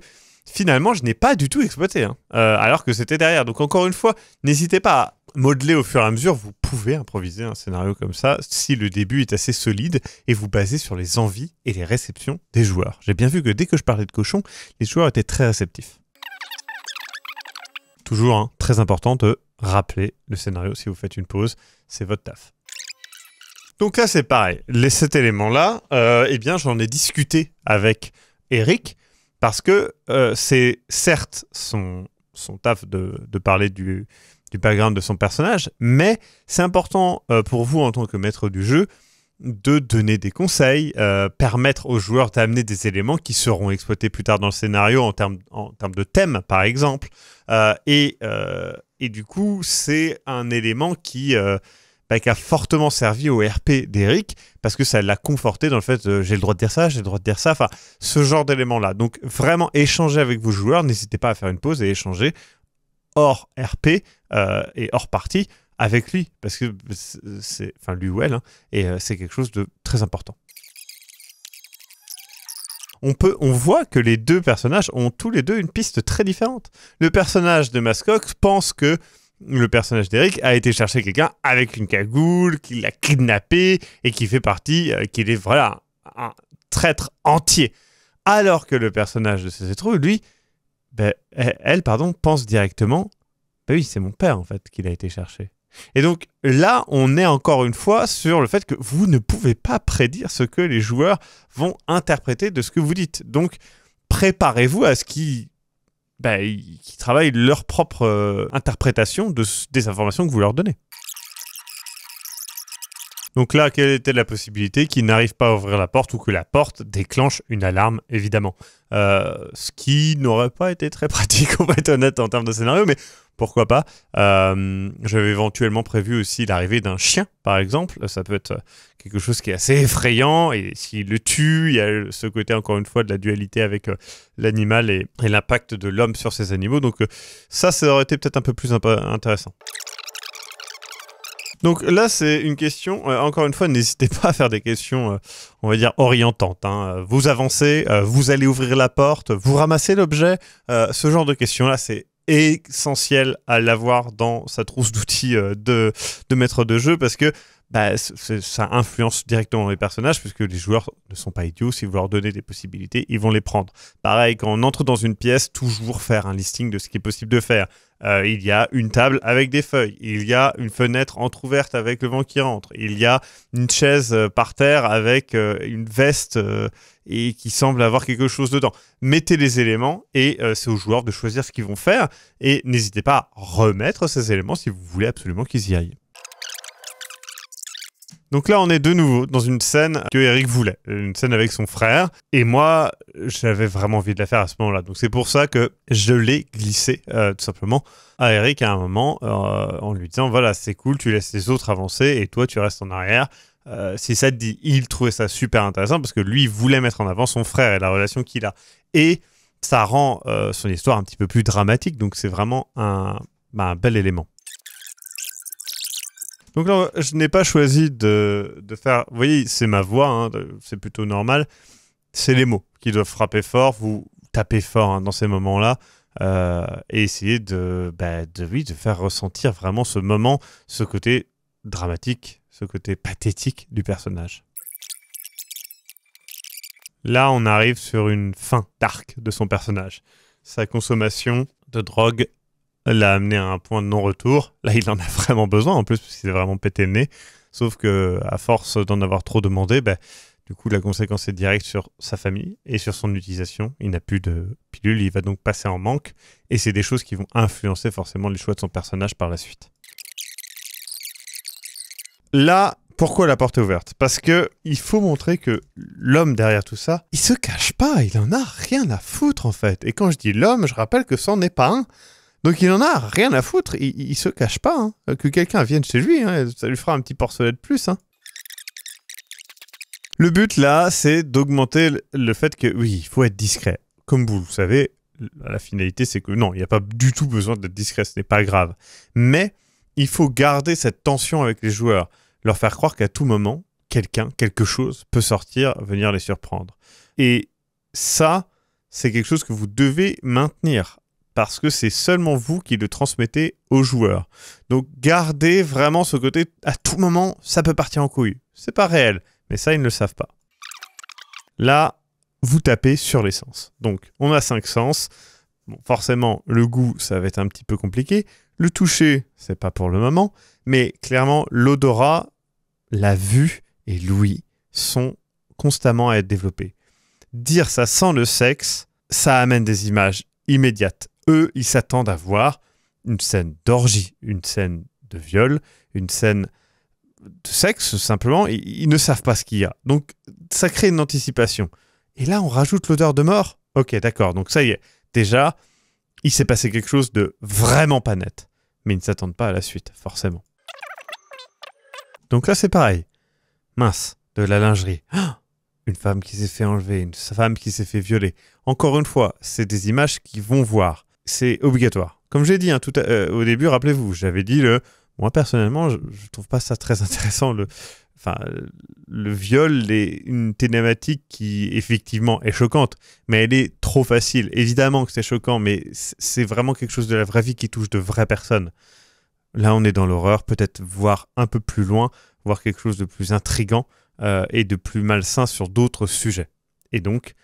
finalement je n'ai pas du tout exploité, hein, euh, alors que c'était derrière. Donc encore une fois, n'hésitez pas à modelé au fur et à mesure, vous pouvez improviser un scénario comme ça si le début est assez solide et vous basez sur les envies et les réceptions des joueurs. J'ai bien vu que dès que je parlais de cochon, les joueurs étaient très réceptifs. Toujours hein, très important de rappeler le scénario si vous faites une pause, c'est votre taf. Donc là c'est pareil, cet élément là, euh, eh bien j'en ai discuté avec Eric parce que euh, c'est certes son, son taf de, de parler du, du background de son personnage, mais c'est important euh, pour vous en tant que maître du jeu de donner des conseils, euh, permettre aux joueurs d'amener des éléments qui seront exploités plus tard dans le scénario en termes, en termes de thème, par exemple. Euh, et, du coup, c'est un élément qui, bah, qui, a fortement servi au RP d'Eric, parce que ça l'a conforté dans le fait j'ai le droit de dire ça, j'ai le droit de dire ça, enfin, ce genre d'éléments-là. Donc, vraiment, échanger avec vos joueurs, n'hésitez pas à faire une pause et échanger hors RP et euh, hors partie avec lui, parce que c'est, enfin lui ou elle, hein, et euh, c'est quelque chose de très important. On, peut, on voit que les deux personnages ont tous les deux une piste très différente. Le personnage de Mascox pense que le personnage d'Eric a été chercher quelqu'un avec une cagoule, qu'il l'a kidnappé et qui fait partie, euh, qu'il est voilà un traître entier. Alors que le personnage de Cécétrou, lui, ben, elle, pardon, pense directement ben oui, c'est mon père en fait qui l'a été chercher. Et donc là, on est encore une fois sur le fait que vous ne pouvez pas prédire ce que les joueurs vont interpréter de ce que vous dites. Donc préparez-vous à ce qu'ils bah, travaillent leur propre euh, interprétation de, des informations que vous leur donnez. Donc là, quelle était la possibilité qu'ils n'arrivent pas à ouvrir la porte ou que la porte déclenche une alarme, évidemment. Euh, ce qui n'aurait pas été très pratique, on va être honnête, en termes de scénario, mais pourquoi pas. Euh, j'avais éventuellement prévu aussi l'arrivée d'un chien, par exemple. Ça peut être quelque chose qui est assez effrayant. Et s'il le tue, il y a ce côté, encore une fois, de la dualité avec euh, l'animal et, l'impact de l'homme sur ses animaux. Donc euh, ça, ça aurait été peut-être un peu plus intéressant. Donc là, c'est une question, encore une fois, n'hésitez pas à faire des questions, on va dire, orientantes. Hein. Vous avancez, vous allez ouvrir la porte, vous ramassez l'objet. ce genre de questions-là, c'est essentiel à l'avoir dans sa trousse d'outils euh, de, de maître de jeu parce que bah, ça influence directement les personnages puisque les joueurs ne sont pas idiots. Si vous leur donnez des possibilités, ils vont les prendre. Pareil, quand on entre dans une pièce, toujours faire un listing de ce qui est possible de faire. Euh, il y a une table avec des feuilles, il y a une fenêtre entr'ouverte avec le vent qui rentre, il y a une chaise euh, par terre avec une veste et qui semble avoir quelque chose dedans. Mettez les éléments et euh, c'est aux joueurs de choisir ce qu'ils vont faire et n'hésitez pas à remettre ces éléments si vous voulez absolument qu'ils y aillent. Donc là, on est de nouveau dans une scène que Eric voulait, une scène avec son frère. Et moi, j'avais vraiment envie de la faire à ce moment-là. Donc c'est pour ça que je l'ai glissé, euh, tout simplement, à Eric à un moment, euh, en lui disant, voilà, c'est cool, tu laisses les autres avancer et toi, tu restes en arrière ça euh, dit, il trouvait ça super intéressant parce que lui voulait mettre en avant son frère et la relation qu'il a. Et ça rend euh, son histoire un petit peu plus dramatique, donc c'est vraiment un, bah, bel élément. Donc là, je n'ai pas choisi de, faire. Vous voyez, c'est ma voix, hein, c'est plutôt normal. C'est les mots qui doivent frapper fort. Vous taper fort hein, dans ces moments-là. Euh, et essayer bah, de, oui, de faire ressentir vraiment ce moment, ce côté dramatique côté pathétique du personnage. Là, on arrive sur une fin d'arc de son personnage. Sa consommation de drogue l'a amené à un point de non-retour. Là, il en a vraiment besoin, en plus, parce qu'il est vraiment pété le nez. Sauf que, à force d'en avoir trop demandé, bah, du coup, la conséquence est directe sur sa famille et sur son utilisation. Il n'a plus de pilules, il va donc passer en manque. Et c'est des choses qui vont influencer forcément les choix de son personnage par la suite. Là, pourquoi la porte est ouverte Parce que il faut montrer que l'homme derrière tout ça, il se cache pas, il en a rien à foutre en fait. Et quand je dis l'homme, je rappelle que c'en est pas un. Donc il n'en a rien à foutre, il, il se cache pas. Hein. Euh, que quelqu'un vienne chez lui, hein, ça lui fera un petit porcelet de plus. Hein. Le but là, c'est d'augmenter le fait que oui, il faut être discret. Comme vous le savez, la finalité c'est que non, il n'y a pas du tout besoin d'être discret, ce n'est pas grave. Mais il faut garder cette tension avec les joueurs leur faire croire qu'à tout moment, quelqu'un, quelque chose peut sortir, venir les surprendre. Et ça, c'est quelque chose que vous devez maintenir parce que c'est seulement vous qui le transmettez aux joueurs. Donc gardez vraiment ce côté, à tout moment, ça peut partir en couille. C'est pas réel, mais ça, ils ne le savent pas. Là, vous tapez sur les sens. Donc, on a cinq sens. forcément, le goût, ça va être un petit peu compliqué. Le toucher, c'est pas pour le moment, mais clairement, l'odorat, la vue et l'ouïe sont constamment à être développés. Dire ça sans le sexe, ça amène des images immédiates. Eux, ils s'attendent à voir une scène d'orgie, une scène de viol, une scène de sexe, simplement. Ils, ne savent pas ce qu'il y a. Donc, ça crée une anticipation. Et là, on rajoute l'odeur de mort. Ok, d'accord. Donc, ça y est. Déjà, il s'est passé quelque chose de vraiment pas net. Mais ils ne s'attendent pas à la suite, forcément. Donc là, c'est pareil. Mince, de la lingerie. une femme qui s'est fait enlever, une femme qui s'est fait violer. Encore une fois, c'est des images qui vont voir. C'est obligatoire. Comme j'ai dit hein, tout euh, au début, rappelez-vous, j'avais dit le. Moi personnellement, je, ne trouve pas ça très intéressant. Le, enfin, le viol est une thématique qui effectivement est choquante, mais elle est trop facile. Évidemment que c'est choquant, mais c'est vraiment quelque chose de la vraie vie qui touche de vraies personnes. Là, on est dans l'horreur, peut-être voir un peu plus loin, voir quelque chose de plus intrigant euh, et de plus malsain sur d'autres sujets. Et donc,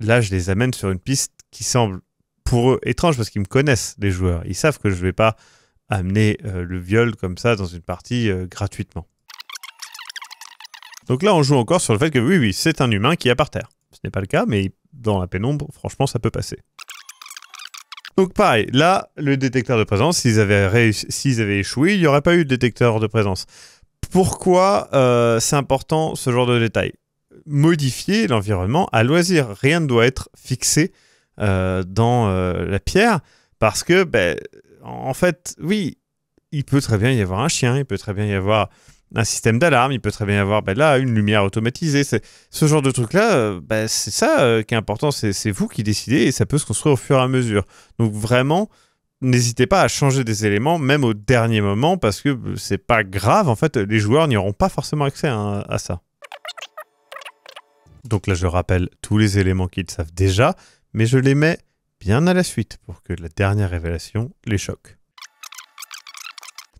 là, je les amène sur une piste qui semble pour eux étrange parce qu'ils me connaissent, les joueurs. Ils savent que je ne vais pas amener euh, le viol comme ça dans une partie euh, gratuitement. Donc là, on joue encore sur le fait que oui, oui, c'est un humain qui est par terre. Ce n'est pas le cas, mais dans la pénombre, franchement, ça peut passer. Donc pareil, là, le détecteur de présence, s'ils avaient, réussi, s'ils avaient échoué, il n'y aurait pas eu de détecteur de présence. Pourquoi euh, c'est important ce genre de détail Modifier l'environnement à loisir. Rien ne doit être fixé euh, dans euh, la pierre parce que, ben, en fait, oui, il peut très bien y avoir un chien, il peut très bien y avoir un système d'alarme, il peut très bien y avoir ben là une lumière automatisée. Ce genre de truc-là, euh, ben, c'est ça euh, qui est important, c'est vous qui décidez et ça peut se construire au fur et à mesure. Donc vraiment, n'hésitez pas à changer des éléments, même au dernier moment, parce que euh, c'est pas grave, en fait, les joueurs n'y pas forcément accès hein, à ça. Donc là, je rappelle tous les éléments qu'ils savent déjà, mais je les mets bien à la suite pour que la dernière révélation les choque.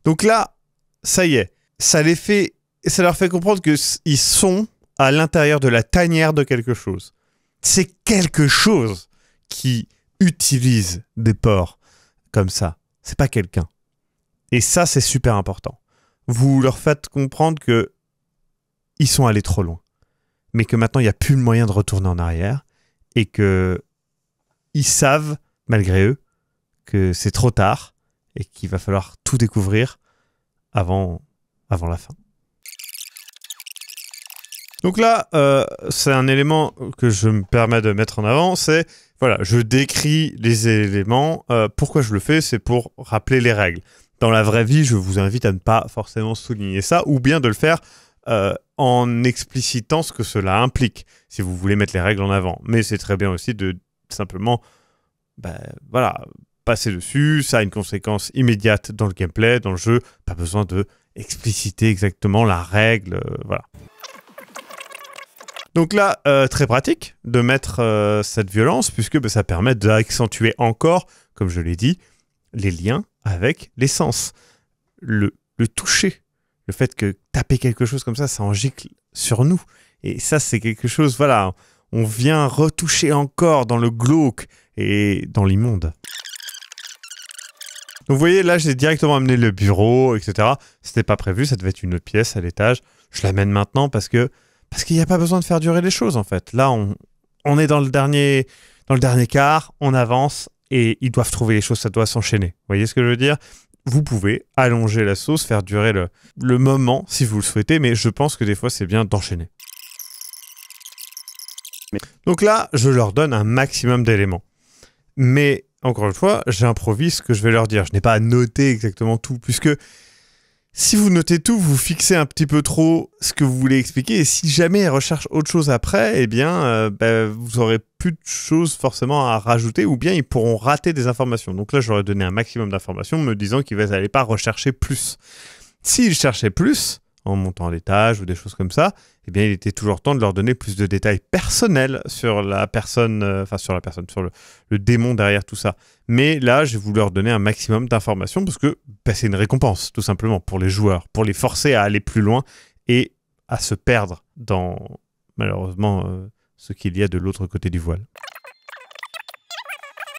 Donc là, ça y est, ça les fait, ça leur fait comprendre que ils sont à l'intérieur de la tanière de quelque chose. C'est quelque chose qui utilise des porcs comme ça. C'est pas quelqu'un. Et ça, c'est super important. Vous leur faites comprendre que ils sont allés trop loin, mais que maintenant il n'y a plus le moyen de retourner en arrière et que ils savent, malgré eux, que c'est trop tard et qu'il va falloir tout découvrir avant avant la fin. Donc là, euh, c'est un élément que je me permets de mettre en avant, c'est voilà, je décris les éléments. Euh, pourquoi je le fais C'est pour rappeler les règles. Dans la vraie vie, je vous invite à ne pas forcément souligner ça, ou bien de le faire euh, en explicitant ce que cela implique, si vous voulez mettre les règles en avant. Mais c'est très bien aussi de simplement, ben, voilà, passer dessus. Ça a une conséquence immédiate dans le gameplay, dans le jeu. Pas besoin de expliciter exactement la règle. Euh, voilà. Donc là, euh, très pratique de mettre euh, cette violence, puisque bah, ça permet d'accentuer encore, comme je l'ai dit, les liens avec les sens. Le, le, toucher, le fait que taper quelque chose comme ça, ça en gicle sur nous. Et ça, c'est quelque chose, voilà, on vient retoucher encore dans le glauque et dans l'immonde. Donc vous voyez, là, j'ai directement amené le bureau, etc. C'était pas prévu, ça devait être une autre pièce à l'étage. Je l'amène maintenant parce que parce qu'il n'y a pas besoin de faire durer les choses en fait. Là, on, on est dans le dernier dans le dernier quart, on avance et ils doivent trouver les choses, ça doit s'enchaîner. Vous voyez ce que je veux dire Vous pouvez allonger la sauce, faire durer le, le moment si vous le souhaitez, mais je pense que des fois c'est bien d'enchaîner. Donc là, je leur donne un maximum d'éléments. Mais encore une fois, j'improvise ce que je vais leur dire. Je n'ai pas à noter exactement tout, puisque si vous notez tout, vous fixez un petit peu trop ce que vous voulez expliquer, et si jamais ils recherchent autre chose après, eh bien, euh, ben, vous aurez plus de choses forcément à rajouter, ou bien ils pourront rater des informations. Donc là, j'aurais donné un maximum d'informations, me disant qu'ils n'allaient pas rechercher plus. S'ils cherchaient plus, en montant l'étage ou des choses comme ça, eh bien, il était toujours temps de leur donner plus de détails personnels sur la personne, euh, enfin sur la personne, sur le, démon derrière tout ça. Mais là, je voulais leur donner un maximum d'informations parce que bah, c'est une récompense, tout simplement, pour les joueurs, pour les forcer à aller plus loin et à se perdre dans, malheureusement, euh, ce qu'il y a de l'autre côté du voile.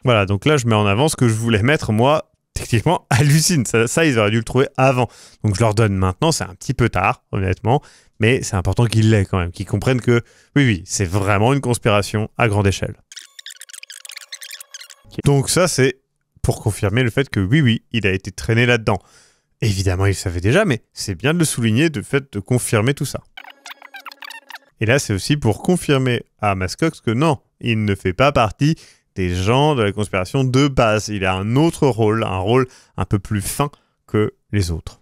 Voilà, donc là, je mets en avant ce que je voulais mettre, moi, Effectivement, hallucine. Ça, ils auraient dû le trouver avant. Donc je leur donne maintenant, c'est un petit peu tard, honnêtement, mais c'est important qu'ils l'aient quand même, qu'ils comprennent que oui, oui, c'est vraiment une conspiration à grande échelle. Donc ça, c'est pour confirmer le fait que oui, oui, il a été traîné là-dedans. Évidemment, il le savait déjà, mais c'est bien de le souligner, de fait de confirmer tout ça. Et là, c'est aussi pour confirmer à Mascox que non, il ne fait pas partie des gens de la conspiration de base. Il a un autre rôle, un rôle un peu plus fin que les autres.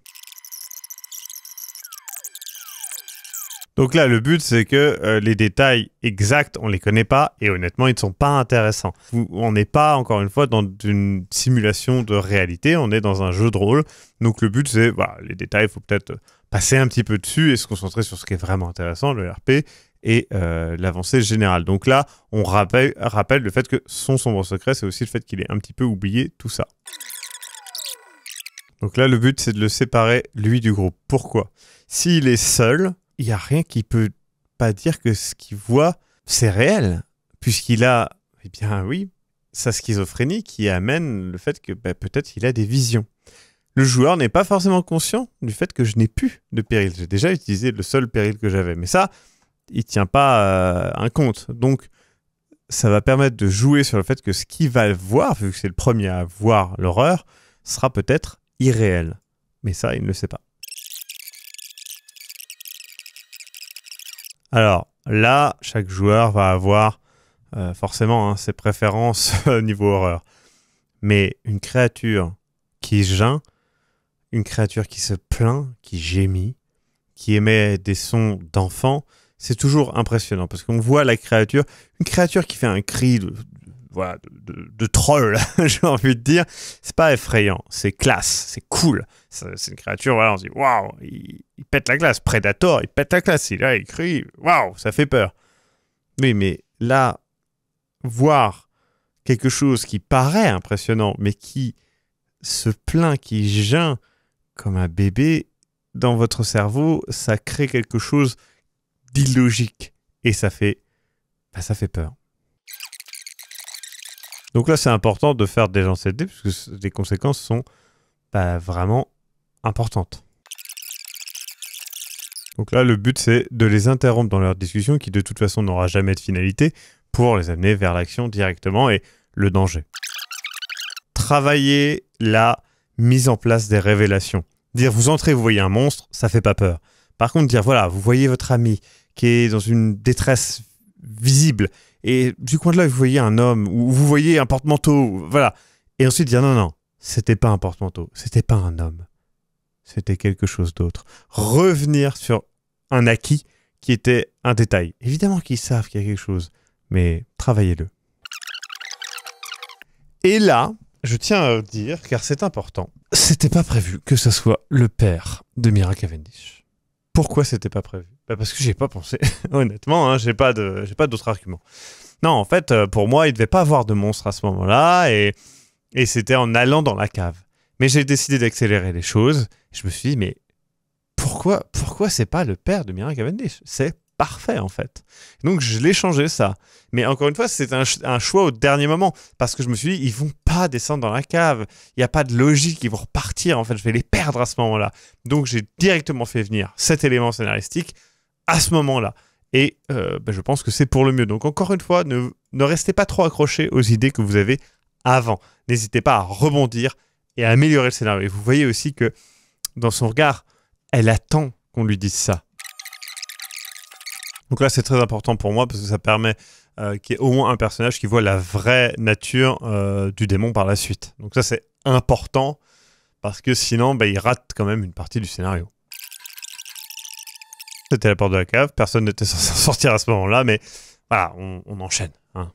Donc là, le but, c'est que euh, les détails exacts, on ne les connaît pas et honnêtement, ils ne sont pas intéressants. On n'est pas, encore une fois, dans une simulation de réalité, on est dans un jeu de rôle. Donc le but, c'est, voilà, les détails, il faut peut-être passer un petit peu dessus et se concentrer sur ce qui est vraiment intéressant, le RP, et euh, l'avancée générale. Donc là, on rappelle, rappelle le fait que son sombre secret, c'est aussi le fait qu'il ait un petit peu oublié tout ça. Donc là, le but, c'est de le séparer, lui, du groupe. Pourquoi S'il est seul, il n'y a rien qui peut pas dire que ce qu'il voit, c'est réel, puisqu'il a, eh bien oui, sa schizophrénie qui amène le fait que bah, peut-être il a des visions. Le joueur n'est pas forcément conscient du fait que je n'ai plus de péril. J'ai déjà utilisé le seul péril que j'avais. Mais ça, il tient pas euh, un compte. Donc, ça va permettre de jouer sur le fait que ce qu'il va voir, vu que c'est le premier à voir l'horreur, sera peut-être irréel. Mais ça, il ne le sait pas. Alors là, chaque joueur va avoir euh, forcément hein, ses préférences niveau horreur. Mais une créature qui geint, une créature qui se plaint, qui gémit, qui émet des sons d'enfant, c'est toujours impressionnant parce qu'on voit la créature, une créature qui fait un cri de, voilà, de, troll, j'ai envie de dire. C'est pas effrayant, c'est classe, c'est cool. C'est une créature, voilà, on se dit waouh, il, pète la glace. Predator, il pète la glace, il, a, il crie, waouh, ça fait peur. Oui, mais là, voir quelque chose qui paraît impressionnant, mais qui se plaint, qui geint comme un bébé dans votre cerveau, ça crée quelque chose d'illogique. Et ça fait, bah, ça fait peur. Donc là, c'est important de faire des gens CD parce que les conséquences sont bah, vraiment importantes. Donc là, le but, c'est de les interrompre dans leur discussion qui, de toute façon, n'aura jamais de finalité pour les amener vers l'action directement et le danger. Travailler la mise en place des révélations. Dire, vous entrez, vous voyez un monstre, ça fait pas peur. Par contre, dire, voilà, vous voyez votre ami qui est dans une détresse visible, et du coin de là, vous voyez un homme, ou vous voyez un porte-manteau, voilà. Et ensuite dire, non, non, c'était pas un porte-manteau, c'était pas un homme, c'était quelque chose d'autre. Revenir sur un acquis qui était un détail. Évidemment qu'ils savent qu'il y a quelque chose, mais travaillez-le. Et là, je tiens à dire, car c'est important, c'était pas prévu que ce soit le père de Mira Cavendish. Pourquoi c'était pas prévu bah Parce que j'ai pas pensé, honnêtement, hein, j'ai pas de, j'ai pas d'autres arguments. Non, en fait, euh, pour moi, il devait pas avoir de monstre à ce moment-là, et, et c'était en allant dans la cave. Mais j'ai décidé d'accélérer les choses. Je me suis dit, mais pourquoi, pourquoi c'est pas le père de Mira Cavendish C'est parfait en fait. Donc je l'ai changé ça. Mais encore une fois, c'est un, un, choix au dernier moment parce que je me suis dit ils vont descendre dans la cave. Il n'y a pas de logique. Ils vont repartir. En fait, je vais les perdre à ce moment-là. Donc, j'ai directement fait venir cet élément scénaristique à ce moment-là. Et euh, bah, je pense que c'est pour le mieux. Donc, encore une fois, ne, ne restez pas trop accroché aux idées que vous avez avant. N'hésitez pas à rebondir et à améliorer le scénario. Et vous voyez aussi que dans son regard, elle attend qu'on lui dise ça. Donc là, c'est très important pour moi parce que ça permet euh, qui est au moins un personnage qui voit la vraie nature euh, du démon par la suite. Donc ça c'est important parce que sinon bah, il rate quand même une partie du scénario. C'était la porte de la cave, personne n'était censé sortir à ce moment-là, mais voilà, on, enchaîne. Hein.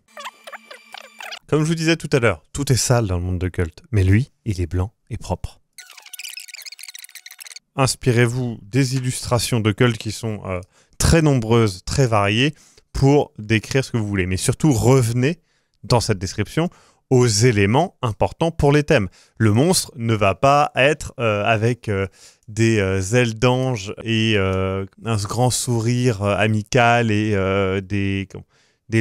Comme je vous disais tout à l'heure, tout est sale dans le monde de Cult. mais lui, il est blanc et propre. Inspirez-vous des illustrations de Cult qui sont euh, très nombreuses, très variées, pour décrire ce que vous voulez. Mais surtout, revenez dans cette description aux éléments importants pour les thèmes. Le monstre ne va pas être euh, avec euh, des euh, ailes d'ange et un grand sourire amical et des,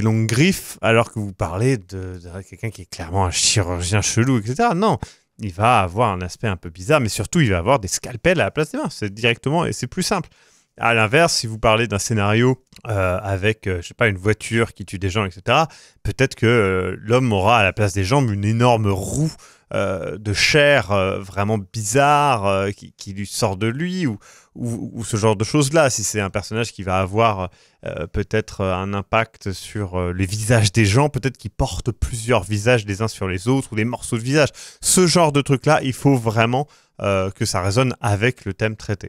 longues griffes, alors que vous parlez de, de quelqu'un qui est clairement un chirurgien chelou, etc. Non, il va avoir un aspect un peu bizarre, mais surtout, il va avoir des scalpels à la place des mains. C'est directement et c'est plus simple. À l'inverse, si vous parlez d'un scénario euh, avec, je euh, je sais pas, une voiture qui tue des gens, etc., peut-être que euh, l'homme aura à la place des jambes une énorme roue de chair vraiment bizarre qui, lui sort de lui ou, ce genre de choses-là. Si c'est un personnage qui va avoir peut-être un impact sur les visages des gens, peut-être qu'il porte plusieurs visages les uns sur les autres ou des morceaux de visage. Ce genre de truc-là, il faut vraiment que ça résonne avec le thème traité.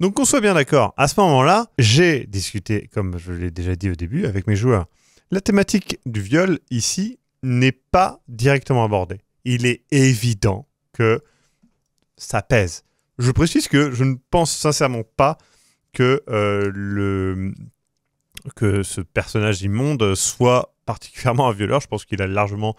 Donc qu'on soit bien d'accord, à ce moment-là, j'ai discuté, comme je l'ai déjà dit au début, avec mes joueurs. La thématique du viol ici n'est pas directement abordée. Il est évident que ça pèse. Je précise que je ne pense sincèrement pas que euh, le que ce personnage immonde soit particulièrement un violeur. Je pense qu'il a largement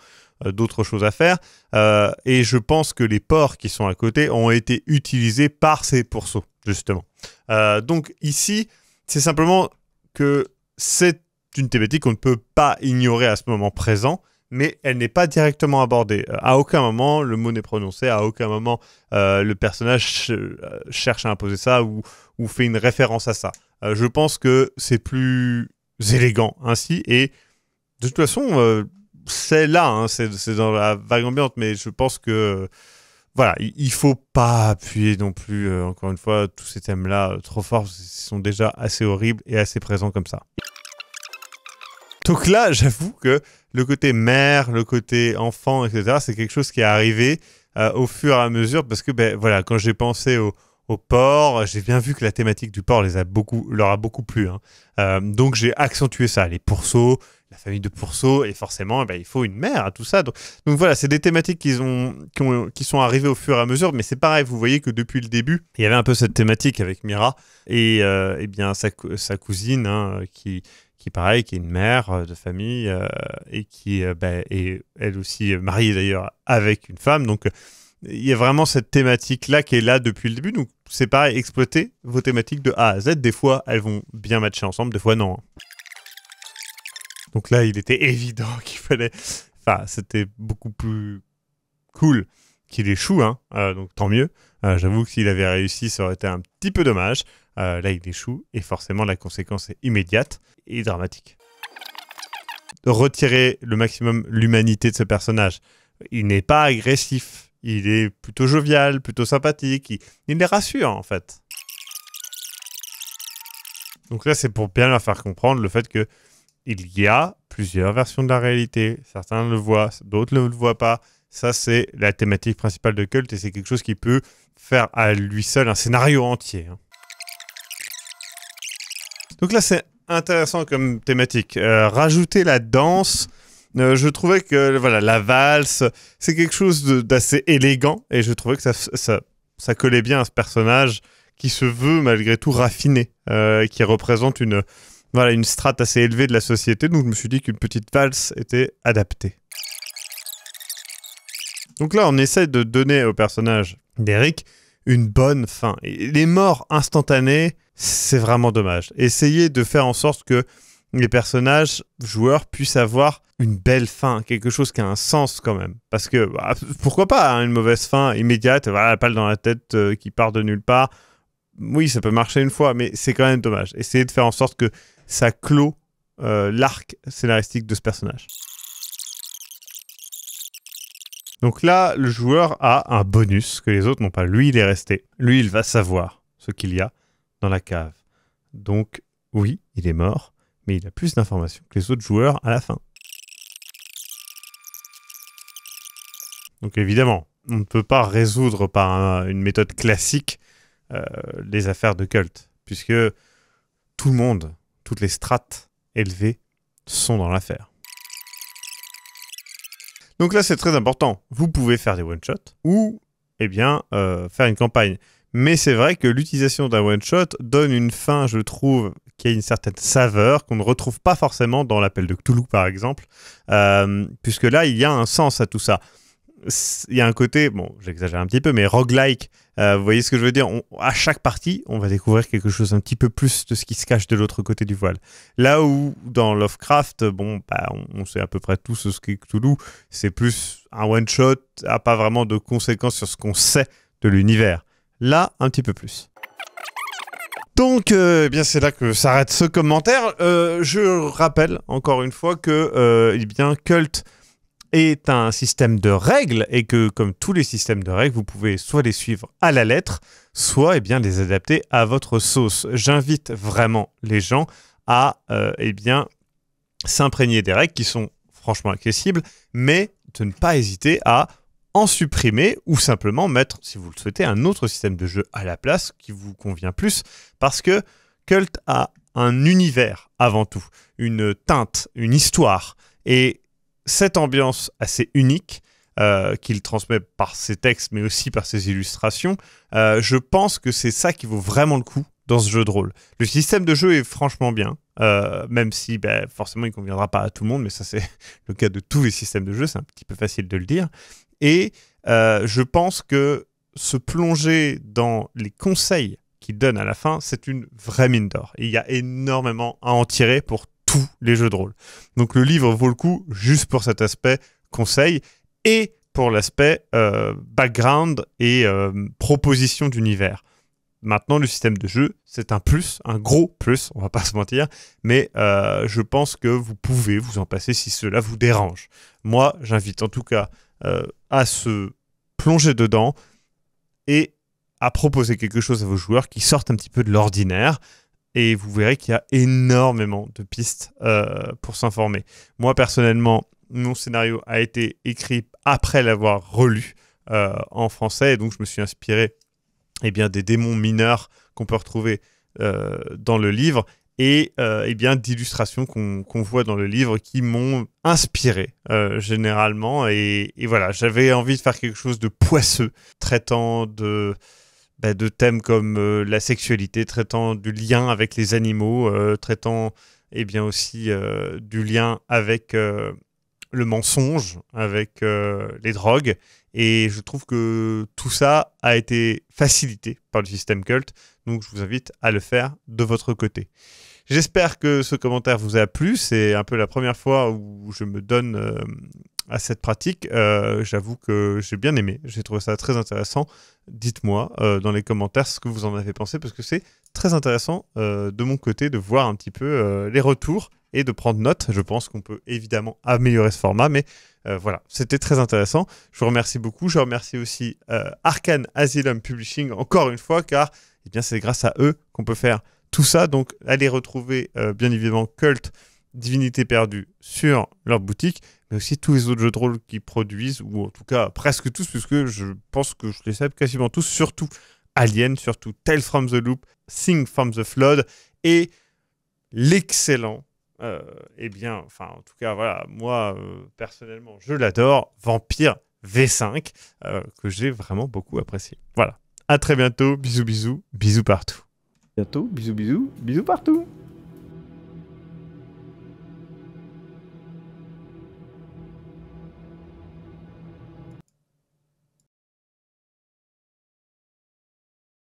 euh, d'autres choses à faire. Euh, et je pense que les ports qui sont à côté ont été utilisés par ces pourceaux, justement. Euh, donc ici, c'est simplement que c'est une thématique qu'on ne peut pas ignorer à ce moment présent, mais elle n'est pas directement abordée. À aucun moment le mot n'est prononcé, à aucun moment le personnage cherche à imposer ça ou, fait une référence à ça. je pense que c'est plus élégant ainsi, et de toute façon c'est là, hein, c'est dans la vague ambiante, mais je pense que voilà, il faut pas appuyer non plus, euh, encore une fois, tous ces thèmes-là euh, trop forts, ils sont déjà assez horribles et assez présents comme ça. Donc là, j'avoue que le côté mère, le côté enfant, etc., c'est quelque chose qui est arrivé euh, au fur et à mesure, parce que ben, voilà, quand j'ai pensé au, port, porc, j'ai bien vu que la thématique du port les a beaucoup, leur a beaucoup plu. Hein. donc j'ai accentué ça, les pourceaux, la famille de Pourceau, et forcément, eh ben, il faut une mère à tout ça. Donc, donc voilà, c'est des thématiques qui, ont, qui, sont arrivées au fur et à mesure, mais c'est pareil, vous voyez que depuis le début, il y avait un peu cette thématique avec Mira et euh, bien sa, cousine hein, qui qui pareil, qui est une mère euh, de famille euh, et qui ben, est elle aussi mariée d'ailleurs avec une femme. Donc il y a vraiment cette thématique-là qui est là depuis le début. Donc c'est pareil, exploiter vos thématiques de A à Z. Des fois, elles vont bien matcher ensemble, des fois non. Hein. Donc là, il était évident qu'il fallait. Enfin, c'était beaucoup plus cool qu'il échoue, hein, euh, donc tant mieux. Euh, j'avoue que s'il avait réussi, ça aurait été un petit peu dommage. Euh, là, il échoue, et forcément, la conséquence est immédiate et dramatique. Retirer le maximum l'humanité de ce personnage. Il n'est pas agressif, il est plutôt jovial, plutôt sympathique, il, il les rassure en fait. Donc là, c'est pour bien leur faire comprendre le fait que il y a plusieurs versions de la réalité. Certains le voient, d'autres ne le voient pas. Ça, c'est la thématique principale de Cult et c'est quelque chose qui peut faire à lui seul un scénario entier. Hein. Donc là, c'est intéressant comme thématique. Euh, rajouter la danse, euh, je trouvais que voilà, la valse, c'est quelque chose d'assez élégant et je trouvais que ça, ça, collait bien à ce personnage qui se veut malgré tout raffiné, euh, qui représente une, voilà, une strate assez élevée de la société, donc je me suis dit qu'une petite valse était adaptée. Donc là, on essaie de donner au personnage d'Eric une bonne fin. les morts instantanées, c'est vraiment dommage. Essayez de faire en sorte que les personnages joueurs puissent avoir une belle fin, quelque chose qui a un sens quand même. Parce que bah, pourquoi pas hein, une mauvaise fin immédiate, voilà, la palle dans la tête euh, qui part de nulle part. Oui, ça peut marcher une fois, mais c'est quand même dommage. Essayez de faire en sorte que ça clôt euh, l'arc scénaristique de ce personnage. Donc là, le joueur a un bonus que les autres n'ont pas. Lui, il est resté. Lui, il va savoir ce qu'il y a dans la cave. Donc oui, il est mort, mais il a plus d'informations que les autres joueurs à la fin. Donc évidemment, on ne peut pas résoudre par une méthode classique euh, les affaires de culte, puisque tout le monde toutes les strates élevées sont dans l'affaire. Donc là, c'est très important. Vous pouvez faire des one-shots ou eh bien, euh, faire une campagne. Mais c'est vrai que l'utilisation d'un one-shot donne une fin, je trouve, qui a une certaine saveur qu'on ne retrouve pas forcément dans l'appel de Cthulhu, par exemple, euh, puisque là, il y a un sens à tout ça il y a un côté, bon, j'exagère un petit peu, mais roguelike. Euh, vous voyez ce que je veux dire À chaque partie, on va découvrir quelque chose un petit peu plus de ce qui se cache de l'autre côté du voile. Là où dans Lovecraft, bon, bah, on, sait à peu près tout ce qu'est Cthulhu. C'est plus un one shot, a ah, pas vraiment de conséquences sur ce qu'on sait de l'univers. Là, un petit peu plus. Donc, euh, eh bien, c'est là que s'arrête ce commentaire. Euh, je rappelle encore une fois que, eh bien, Cult est un système de règles et que, comme tous les systèmes de règles, vous pouvez soit les suivre à la lettre, soit eh bien, les adapter à votre sauce. J'invite vraiment les gens à euh, eh bien, s'imprégner des règles qui sont franchement accessibles, mais de ne pas hésiter à en supprimer ou simplement mettre, si vous le souhaitez, un autre système de jeu à la place qui vous convient plus, parce que Cult a un univers avant tout, une teinte, une histoire. Et cette ambiance assez unique euh, qu'il transmet par ses textes, mais aussi par ses illustrations, euh, je pense que c'est ça qui vaut vraiment le coup dans ce jeu de rôle. Le système de jeu est franchement bien, euh, même si bah, forcément il ne conviendra pas à tout le monde, mais ça c'est le cas de tous les systèmes de jeu, c'est un petit peu facile de le dire. Et je pense que se plonger dans les conseils qu'il donne à la fin, c'est une vraie mine d'or. Il y a énormément à en tirer pour les jeux de rôle. Donc le livre vaut le coup juste pour cet aspect conseil et pour l'aspect euh, background et euh, proposition d'univers. Maintenant, le système de jeu, c'est un plus, un gros plus, on va pas se mentir, mais euh, je pense que vous pouvez vous en passer si cela vous dérange. Moi, j'invite en tout cas à se plonger dedans et à proposer quelque chose à vos joueurs qui sortent un petit peu de l'ordinaire, et vous verrez qu'il y a énormément de pistes euh, pour s'informer. Moi personnellement, mon scénario a été écrit après l'avoir relu euh, en français, et donc je me suis inspiré eh bien, des démons mineurs qu'on peut retrouver euh, dans le livre et eh bien d'illustrations qu'on voit dans le livre qui m'ont inspiré généralement et, et voilà j'avais envie de faire quelque chose de poisseux traitant de bah, de thèmes comme euh, la sexualité, traitant du lien avec les animaux, euh, traitant eh bien aussi euh, du lien avec le mensonge, avec les drogues. Et je trouve que tout ça a été facilité par le système culte. Donc je vous invite à le faire de votre côté. J'espère que ce commentaire vous a plu. C'est un peu la première fois où je me donne à cette pratique. Euh, j'avoue que j'ai bien aimé, j'ai trouvé ça très intéressant. Dites-moi euh, dans les commentaires ce que vous en avez pensé, parce que c'est très intéressant euh, de mon côté de voir un petit peu les retours et de prendre note. Je pense qu'on peut évidemment améliorer ce format, mais voilà, c'était très intéressant. Je vous remercie beaucoup. Je remercie aussi Arkane Asylum Publishing encore une fois, car eh c'est grâce à eux qu'on peut faire tout ça. Donc allez retrouver bien évidemment Cult Divinité perdue sur leur boutique, mais aussi tous les autres jeux de rôle qu'ils produisent, ou en tout cas presque tous, puisque je pense que je les sais quasiment tous, surtout Alien, surtout Tales from the Loop, Sing from the Flood, et l'excellent, euh, eh bien, enfin en tout cas, voilà, moi euh, personnellement, je l'adore, Vampire V5, euh, que j'ai vraiment beaucoup apprécié. Voilà, à très bientôt, bisous bisous, bisous partout. Bientôt, bisous bisous, bisous partout.